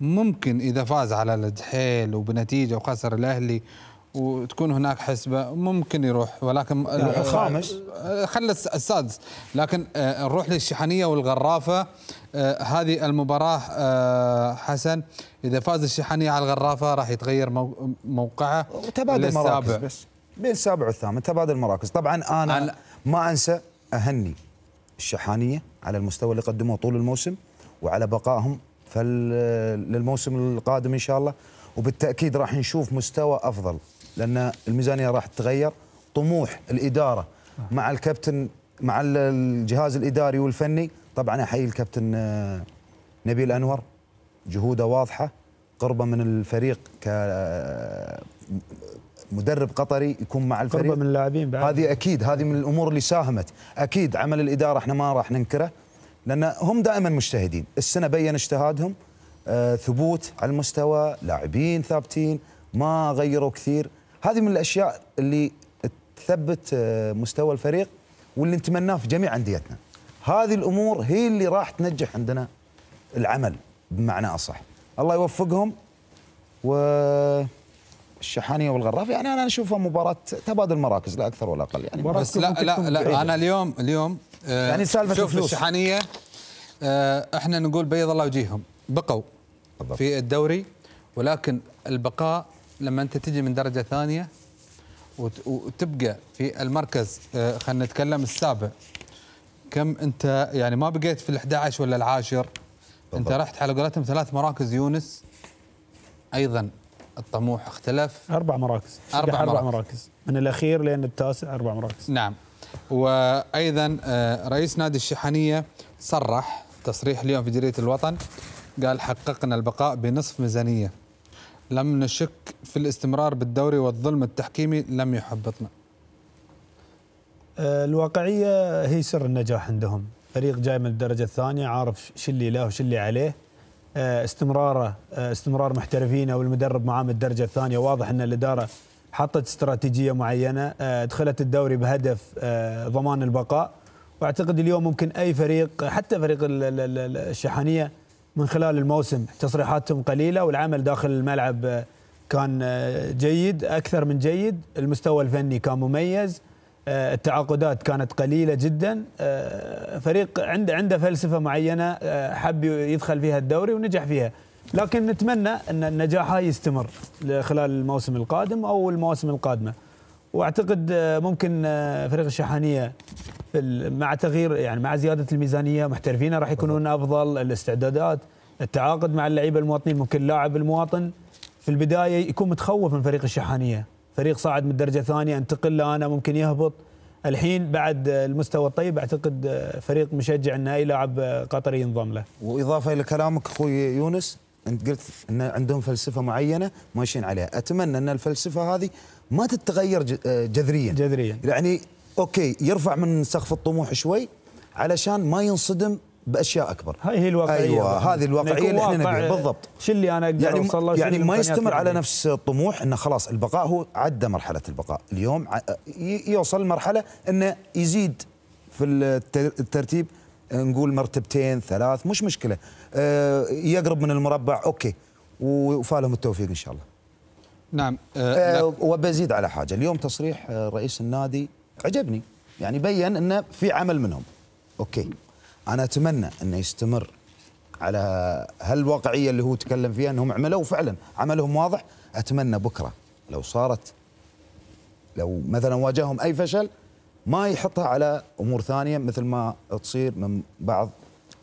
ممكن اذا فاز على الدحيل وبنتيجه وخسر الاهلي وتكون هناك حسبه ممكن يروح ولكن الخامس آه، خلى السادس لكن آه، نروح للشحنيه والغرافه آه، هذه المباراه حسن اذا فاز الشحنيه على الغرافه راح يتغير موقعه تبادل مراكز بس بين السابع والثامن تبادل مراكز طبعا انا ما انسى اهني الشحانيه على المستوى اللي قدموه طول الموسم وعلى بقائهم للموسم القادم ان شاء الله وبالتاكيد راح نشوف مستوى افضل لان الميزانيه راح تتغير طموح الاداره مع الكابتن مع الجهاز الاداري والفني طبعا احيي الكابتن آه، نبيل انور جهوده واضحه قربه من الفريق ك آه، مدرب قطري يكون مع الفريق قربه من اللاعبين بعد هذه اكيد هذه من الامور اللي ساهمت اكيد عمل الاداره احنا ما راح ننكره لان هم دائما مجتهدين السنه بين اجتهادهم آه، ثبوت على المستوى لاعبين ثابتين ما غيروا كثير هذه من الاشياء اللي تثبت آه، مستوى الفريق واللي نتمناه في جميع انديتنا هذه الامور هي اللي راح تنجح عندنا العمل بمعنى اصح الله يوفقهم و الشحانيه والغراف يعني انا اشوفها مباراه تبادل مراكز لا اكثر ولا اقل يعني بس لا لا لا انا اليوم اليوم آه يعني سالفه شوف الفلوس. الشحانيه آه احنا نقول بيض الله وجيههم بقوا بالضبط. في الدوري ولكن البقاء لما انت تجي من درجه ثانيه وتبقى في المركز آه، خلينا نتكلم السابع كم انت يعني ما بقيت في ال11 ولا العاشر بالضبط. انت رحت على قولتهم ثلاث مراكز يونس ايضا الطموح اختلف اربع مراكز اربع, أربع مراكز. مراكز من الاخير لين التاسع اربع مراكز نعم وايضا آه، رئيس نادي الشحنيه صرح تصريح اليوم في جريده الوطن قال حققنا البقاء بنصف ميزانيه لم نشك في الاستمرار بالدوري والظلم التحكيمي لم يحبطنا آه، الواقعية هي سر النجاح عندهم فريق جاي من الدرجة الثانية عارف شو اللي له وش اللي عليه آه، استمراره آه، استمرار محترفين او المدرب معاه من الدرجه الثانيه واضح ان الاداره حطت استراتيجيه معينه دخلت الدوري بهدف ضمان البقاء واعتقد اليوم ممكن اي فريق حتى فريق الشحانيه من خلال الموسم تصريحاتهم قليله والعمل داخل الملعب كان جيد اكثر من جيد المستوى الفني كان مميز التعاقدات كانت قليله جدا فريق عنده عنده فلسفه معينه حب يدخل فيها الدوري ونجح فيها لكن نتمنى ان النجاح هاي يستمر خلال الموسم القادم او المواسم القادمه واعتقد ممكن فريق الشحانيه مع تغيير يعني مع زياده الميزانيه محترفينا راح يكونون افضل الاستعدادات التعاقد مع اللعيبه المواطنين ممكن اللاعب المواطن في البدايه يكون متخوف من فريق الشحانيه فريق صاعد من الدرجه الثانيه انتقل انا ممكن يهبط الحين بعد المستوى الطيب اعتقد فريق مشجع ان اي لاعب قطري ينضم له. واضافه الى كلامك اخوي يونس انت قلت ان عندهم فلسفه معينه ماشيين عليها، اتمنى ان الفلسفه هذه ما تتغير جذريا. جذريا. يعني اوكي يرفع من سقف الطموح شوي علشان ما ينصدم باشياء اكبر هاي هي الواقعيه ايوه هذه يعني الواقعيه اللي احنا نبيها بالضبط شو اللي انا اقدر يعني اوصل يعني ما يستمر على نفس الطموح انه خلاص البقاء هو عدى مرحله البقاء اليوم يوصل لمرحله انه يزيد في الترتيب نقول مرتبتين ثلاث مش مشكله آه، يقرب من المربع اوكي وفالهم التوفيق ان شاء الله نعم أه أه وبزيد على حاجه اليوم تصريح آه، رئيس النادي عجبني يعني بين انه في عمل منهم اوكي انا اتمنى انه يستمر على هالواقعيه اللي هو تكلم فيها انهم عملوا فعلا عملهم واضح اتمنى بكره لو صارت لو مثلا واجههم اي فشل ما يحطها على امور ثانيه مثل ما تصير من بعض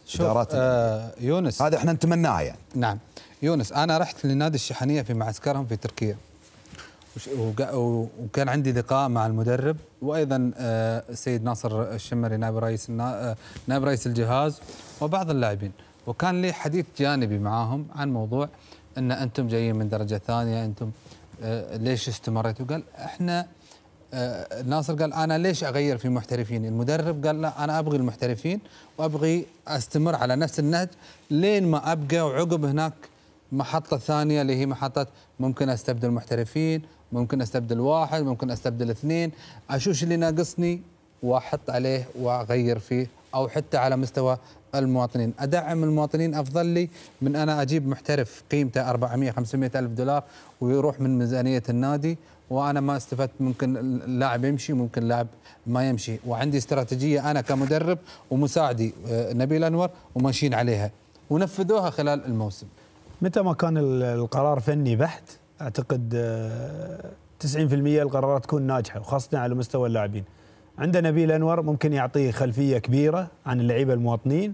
شوف آه يونس هذا احنا نتمناه يعني نعم يونس انا رحت لنادي الشحنيه في معسكرهم في تركيا وكان عندي لقاء مع المدرب وايضا آه، السيد ناصر الشمري نائب رئيس آه، نائب رئيس الجهاز وبعض اللاعبين وكان لي حديث جانبي معاهم عن موضوع ان انتم جايين من درجه ثانيه انتم آه، ليش استمريتوا؟ قال احنا ناصر قال انا ليش اغير في محترفين؟ المدرب قال لا انا ابغي المحترفين وابغي استمر على نفس النهج لين ما ابقى وعقب هناك محطه ثانيه اللي هي محطه ممكن استبدل محترفين ممكن استبدل واحد ممكن استبدل اثنين اشوف اللي ناقصني واحط عليه واغير فيه او حتى على مستوى المواطنين ادعم المواطنين افضل لي من انا اجيب محترف قيمته 400 500 الف دولار ويروح من ميزانيه النادي وانا ما استفدت ممكن اللاعب يمشي ممكن اللاعب ما يمشي وعندي استراتيجيه انا كمدرب ومساعدي آه، نبيل انور وماشيين عليها ونفذوها خلال الموسم متى ما كان القرار فني بحت اعتقد 90% آه، القرارات تكون ناجحه وخاصه على مستوى اللاعبين. عندنا نبيل انور ممكن يعطيه خلفيه كبيره عن اللعيبه المواطنين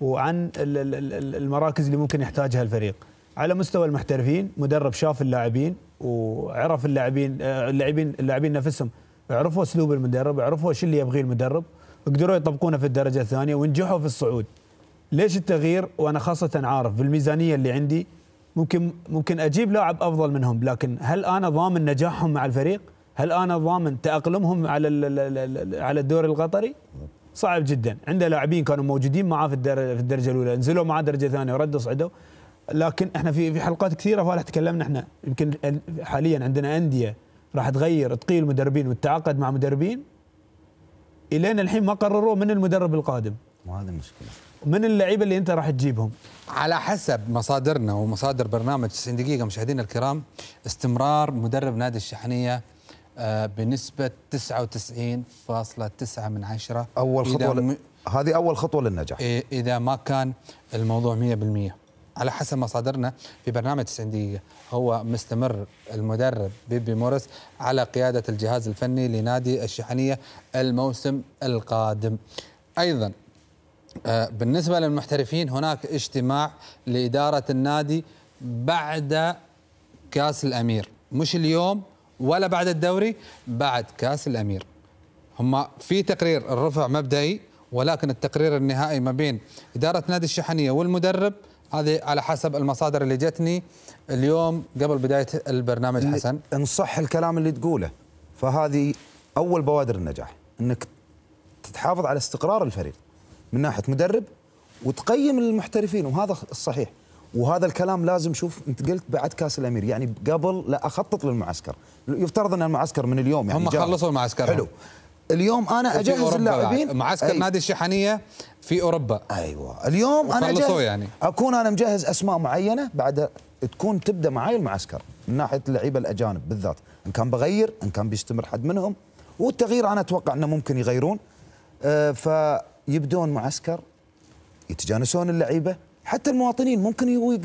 وعن المراكز اللي ممكن يحتاجها الفريق. على مستوى المحترفين مدرب شاف اللاعبين وعرف اللاعبين آه، اللاعبين اللاعبين نفسهم عرفوا اسلوب المدرب، عرفوا شو اللي يبغيه المدرب، قدروا يطبقونه في الدرجه الثانيه ونجحوا في الصعود. ليش التغيير وانا خاصه عارف بالميزانيه اللي عندي ممكن ممكن اجيب لاعب افضل منهم لكن هل انا ضامن نجاحهم مع الفريق؟ هل انا ضامن تاقلمهم على على الدوري القطري؟ صعب جدا، عنده لاعبين كانوا موجودين معاه في الدرجه الاولى، نزلوا معاه درجه ثانيه وردوا صعدوا لكن احنا في في حلقات كثيره فالح تكلمنا احنا يمكن حاليا عندنا انديه راح تغير تقيل مدربين وتتعاقد مع مدربين الين الحين ما قرروا من المدرب القادم وهذه المشكله من اللعيبه اللي انت راح تجيبهم؟ على حسب مصادرنا ومصادر برنامج 90 دقيقه مشاهدينا الكرام استمرار مدرب نادي الشحنيه آه، بنسبه 99.9 من عشرة اول خطوه ل... م... هذه اول خطوه للنجاح اذا ما كان الموضوع 100% على حسب مصادرنا في برنامج 90 دقيقة هو مستمر المدرب بيبي موريس على قيادة الجهاز الفني لنادي الشحنية الموسم القادم أيضا آه، بالنسبة للمحترفين هناك اجتماع لإدارة النادي بعد كاس الأمير مش اليوم ولا بعد الدوري بعد كاس الأمير هم في تقرير الرفع مبدئي ولكن التقرير النهائي ما بين إدارة نادي الشحنية والمدرب هذه على حسب المصادر اللي جتني اليوم قبل بداية البرنامج حسن إن صح الكلام اللي تقوله فهذه أول بوادر النجاح أنك تحافظ على استقرار الفريق من ناحيه مدرب وتقيم المحترفين وهذا الصحيح وهذا الكلام لازم شوف انت قلت بعد كاس الامير يعني قبل لا اخطط للمعسكر يفترض ان المعسكر من اليوم يعني هم خلصوا المعسكر حلو اليوم انا اجهز اللاعبين معسكر أي. نادي الشحنيه في اوروبا ايوه اليوم انا اجهز يعني. اكون انا مجهز اسماء معينه بعد تكون تبدا معي المعسكر من ناحيه اللعيبه الاجانب بالذات ان كان بغير ان كان بيستمر حد منهم والتغيير انا اتوقع انه ممكن يغيرون أه ف يبدون معسكر يتجانسون اللعيبه حتى المواطنين ممكن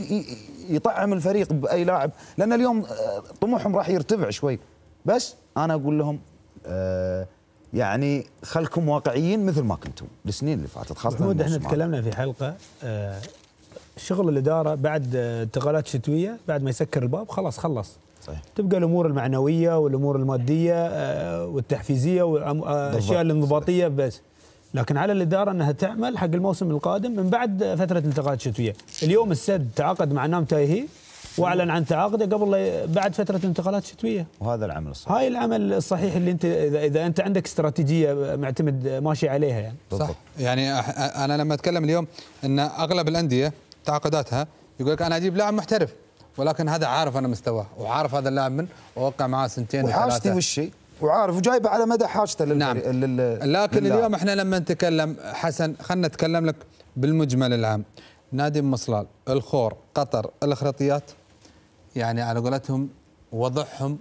يطعم الفريق باي لاعب لان اليوم آه، طموحهم راح يرتفع شوي بس انا اقول لهم آه، يعني خلكم واقعيين مثل ما كنتم السنين اللي فاتت خاصه محمود احنا تكلمنا في حلقه آه، شغل الاداره بعد انتقالات شتويه بعد ما يسكر الباب خلاص خلص صحيح. تبقى الامور المعنويه والامور الماديه والتحفيزيه والاشياء الانضباطيه بس لكن على الاداره انها تعمل حق الموسم القادم من بعد فتره الانتقالات الشتويه، اليوم السد تعاقد مع نام تايهي واعلن عن تعاقده قبل بعد فتره الانتقالات الشتويه وهذا العمل الصحيح هاي العمل الصحيح اللي انت اذا, إذا انت عندك استراتيجيه معتمد ماشي عليها يعني صح يعني انا لما اتكلم اليوم ان اغلب الانديه تعاقداتها يقول لك انا اجيب لاعب محترف ولكن هذا عارف انا مستواه وعارف هذا اللاعب من واوقع معاه سنتين وحاجتي وش وعارف وجايبه على مدى حاجته لل... نعم. لل... لكن للعب. اليوم احنا لما نتكلم حسن خلينا نتكلم لك بالمجمل العام نادي مصلال الخور قطر الاخرطيات يعني على قولتهم وضعهم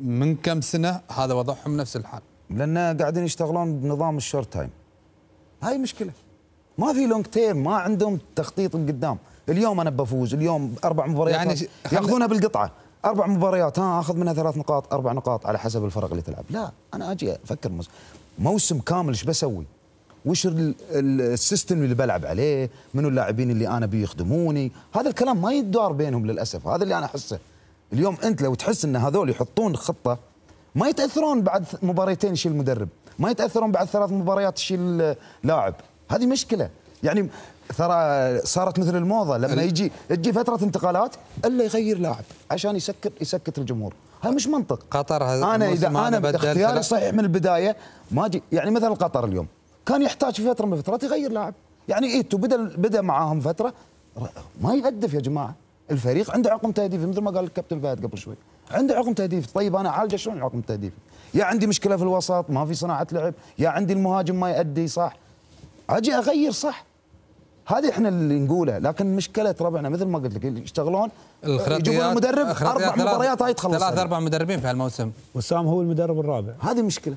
من كم سنه هذا وضعهم نفس الحال لان قاعدين يشتغلون بنظام الشورت تايم هاي مشكله ما في لونج تيرم ما عندهم تخطيط لقدام اليوم انا بفوز اليوم اربع مباريات يعني ياخذونها بالقطعه اربع مباريات ها اخذ منها ثلاث نقاط اربع نقاط على حسب الفرق اللي تلعب لا انا اجي افكر موسم كامل ايش بسوي وش السيستم اللي بلعب عليه منو اللاعبين اللي انا بيخدموني هذا الكلام ما يدار بينهم للاسف هذا اللي انا احسه اليوم انت لو تحس ان هذول يحطون خطه ما يتاثرون بعد مباريتين يشيل المدرب ما يتاثرون بعد ثلاث مباريات يشيل اللاعب هذه مشكله يعني ترى صارت مثل الموضه لما يجي تجي فتره انتقالات الا يغير لاعب عشان يسكر يسكت الجمهور هذا مش منطق قطر انا اذا انا اختياري صحيح من البدايه ما جي يعني مثلا قطر اليوم كان يحتاج في فتره من الفترات يغير لاعب يعني ايتو بدا بدا معاهم فتره ما يهدف يا جماعه الفريق عنده عقم تهديفي مثل ما قال الكابتن فهد قبل شوي عنده عقم تهديفي طيب انا اعالجه شلون عقم تهديفي يا عندي مشكله في الوسط ما في صناعه لعب يا عندي المهاجم ما يؤدي صح اجي اغير صح هذه احنا اللي نقوله لكن مشكله ربعنا مثل ما قلت لك يشتغلون يجيبون المدرب اربع مباريات هاي تخلص ثلاث اربع مدربين في هالموسم وسام هو المدرب الرابع هذه مشكله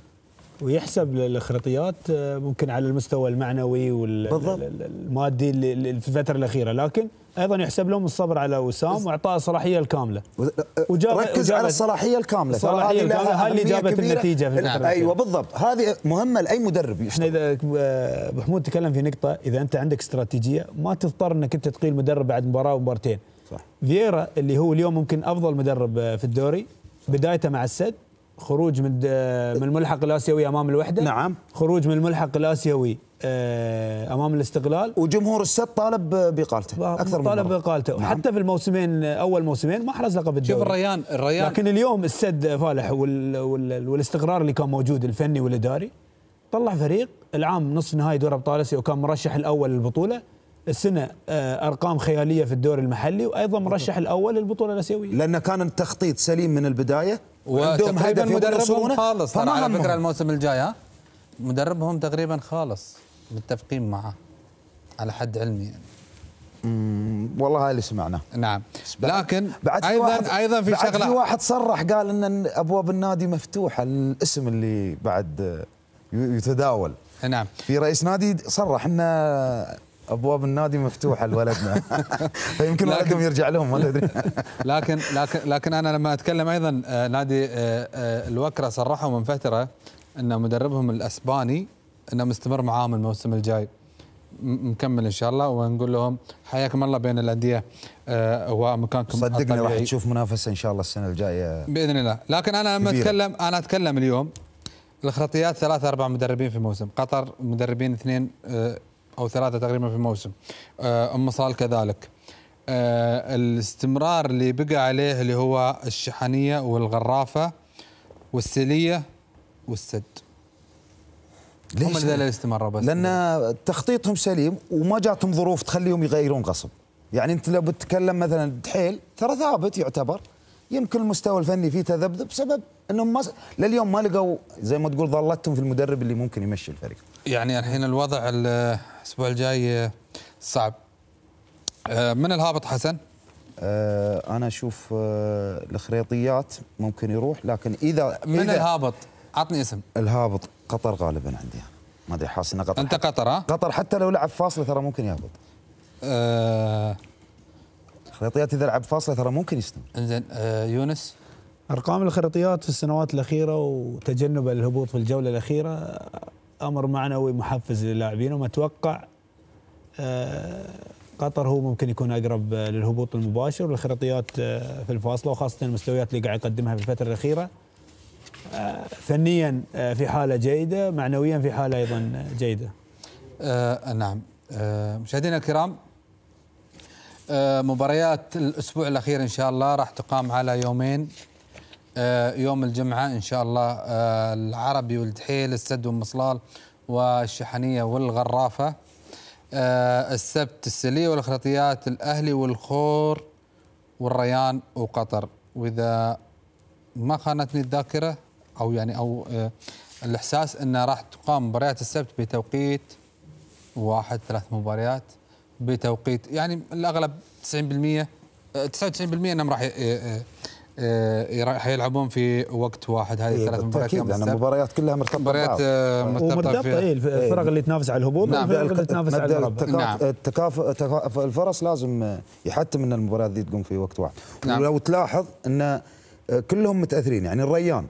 ويحسب الاخراطيات آه، ممكن على المستوى المعنوي والمادي في الفتره الاخيره لكن ايضا يحسب لهم الصبر على وسام واعطاء الصلاحيه الكامله أه، وجاب ركز على الصلاحيه الكامله الصلاحيه الكامله هاي اللي جابت النتيجه في نعم. ايوه بالضبط هذه مهمه لاي مدرب احنا اذا ابو آه، حمود تكلم في نقطه اذا انت عندك استراتيجيه ما تضطر انك انت تقيل مدرب بعد مباراه ومبارتين صح فييرا اللي هو اليوم ممكن افضل مدرب آه، في الدوري بدايته مع السد خروج من من الملحق الاسيوي امام الوحده نعم خروج من الملحق الاسيوي آه، امام الاستقلال وجمهور السد طالب باقالته اكثر من طالب باقالته نعم. حتى في الموسمين اول موسمين ما حرز لقب الدوري شوف الريان الريان لكن اليوم السد فالح وال والاستقرار اللي كان موجود الفني والاداري طلع فريق العام نصف نهائي دوري ابطال اسيا وكان مرشح الاول للبطوله السنه آه، ارقام خياليه في الدوري المحلي وايضا مرشح الاول للبطوله الاسيويه لانه كان التخطيط سليم من البدايه وعندهم هدف مدربهم خالص ترى على فكره الموسم الجاي ها مدربهم تقريبا خالص متفقين معه على حد علمي يعني. والله هاي اللي سمعناه نعم لكن بعد ايضا واحد ايضا في بعد شغله في واحد صرح قال ان ابواب النادي مفتوحه الاسم اللي بعد يتداول نعم في رئيس نادي صرح ان ابواب النادي مفتوحه لولدنا فيمكن ولدهم يرجع لهم ما تدري لكن لكن لكن انا لما اتكلم ايضا آه، نادي آه، آه، الوكره صرحوا من فتره ان مدربهم الاسباني انه مستمر معاهم الموسم الجاي مكمل ان شاء الله ونقول لهم حياكم الله بين الانديه هو آه، مكانكم صدقنا راح تشوف منافسه ان شاء الله السنه الجايه باذن الله لكن انا لما اتكلم انا اتكلم اليوم الخرطيات ثلاثة أربع مدربين في الموسم قطر مدربين اثنين آه، أو ثلاثة تقريبا في الموسم آه، أم صال كذلك الاستمرار اللي بقى عليه اللي هو الشحنية والغرافة والسلية والسد ليش؟ هم اللي الاستمرار بس لان تخطيطهم سليم وما جاتهم ظروف تخليهم يغيرون غصب يعني انت لو بتتكلم مثلا دحيل ترى ثابت يعتبر يمكن المستوى الفني فيه تذبذب بسبب انهم ما لليوم ما لقوا زي ما تقول ظلتهم في المدرب اللي ممكن يمشي الفريق. يعني الحين الوضع الاسبوع الجاي صعب. آه، من الهابط حسن؟ آه، انا اشوف آه، الخريطيات ممكن يروح لكن اذا من إذا الهابط عطني اسم الهابط قطر غالبا عندي انا ما ادري حاسس انه قطر انت قطر ها؟ قطر حتى لو لعب فاصله ترى ممكن يهبط أه خريطيات اذا لعب فاصله ترى ممكن يستمر انزين آه، يونس ارقام الخريطيات في السنوات الاخيره وتجنب الهبوط في الجوله الاخيره آه، امر معنوي محفز للاعبين ومتوقع أه قطر هو ممكن يكون اقرب للهبوط المباشر والخريطيات آه، في الفاصله وخاصه المستويات اللي قاعد يقدمها في الفتره الاخيره آه، فنيا آه، في حاله جيده معنويا في حاله ايضا جيده آه نعم آه مشاهدينا الكرام آه مباريات الاسبوع الاخير ان شاء الله راح تقام على يومين آه يوم الجمعه ان شاء الله آه العربي والدحيل السد والمصلال والشحنيه والغرافه آه السبت السليه والخرطيات الاهلي والخور والريان وقطر واذا ما خانتني الذاكره او يعني او آه، الاحساس انه راح تقام مباريات السبت بتوقيت واحد ثلاث مباريات بتوقيت يعني الاغلب 90% 99% آه، انهم راح آه، راح يلعبون في وقت واحد هذه الثلاث إيه، مباريات اكيد لان المباريات كلها مرتبطه مباريات إيه، مرتبطه في إيه، الفرق اللي تنافس على الهبوط نعم الفرق اللي تنافس على الربع نعم التكافؤ الفرص لازم يحتم ان المباريات دي تقوم في وقت واحد نعم ولو تلاحظ ان كلهم متاثرين يعني الريان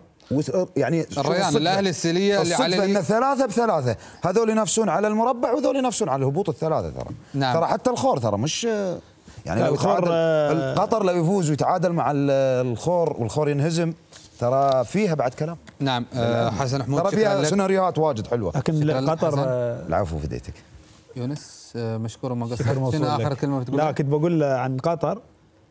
يعني الريان الاهلي السيليه اللي على ان ثلاثه بثلاثه هذول ينافسون على المربع وذول ينافسون على الهبوط الثلاثه ترى نعم. ترى حتى الخور ترى مش يعني لو يتعادل آه. قطر لو يفوز ويتعادل مع الخور والخور ينهزم ترى فيها بعد كلام نعم آه حسن حمود ترى فيها سيناريوهات واجد حلوه لكن قطر آه، العفو فديتك يونس آه، مشكور ما قصرت اخر كلمه بتقول لا كنت بقول عن قطر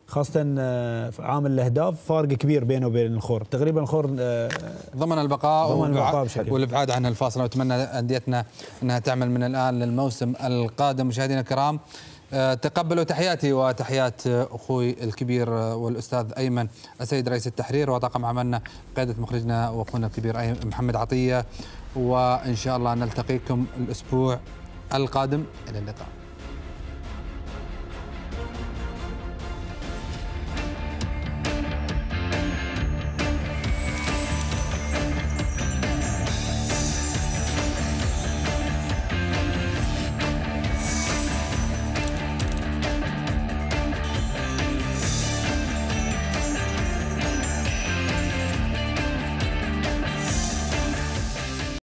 خاصة آه، عامل الأهداف فارق كبير بينه وبين الخور تقريبا الخور آه، ضمن البقاء, ضمن البقاء والابعاد عن الفاصل وأتمنى أنديتنا أنها تعمل من الآن للموسم القادم مشاهدينا الكرام آه، تقبلوا تحياتي وتحيات اخوي الكبير والاستاذ ايمن السيد رئيس التحرير وطاقم عملنا قياده مخرجنا واخونا الكبير محمد عطيه وان شاء الله نلتقيكم الاسبوع القادم الى اللقاء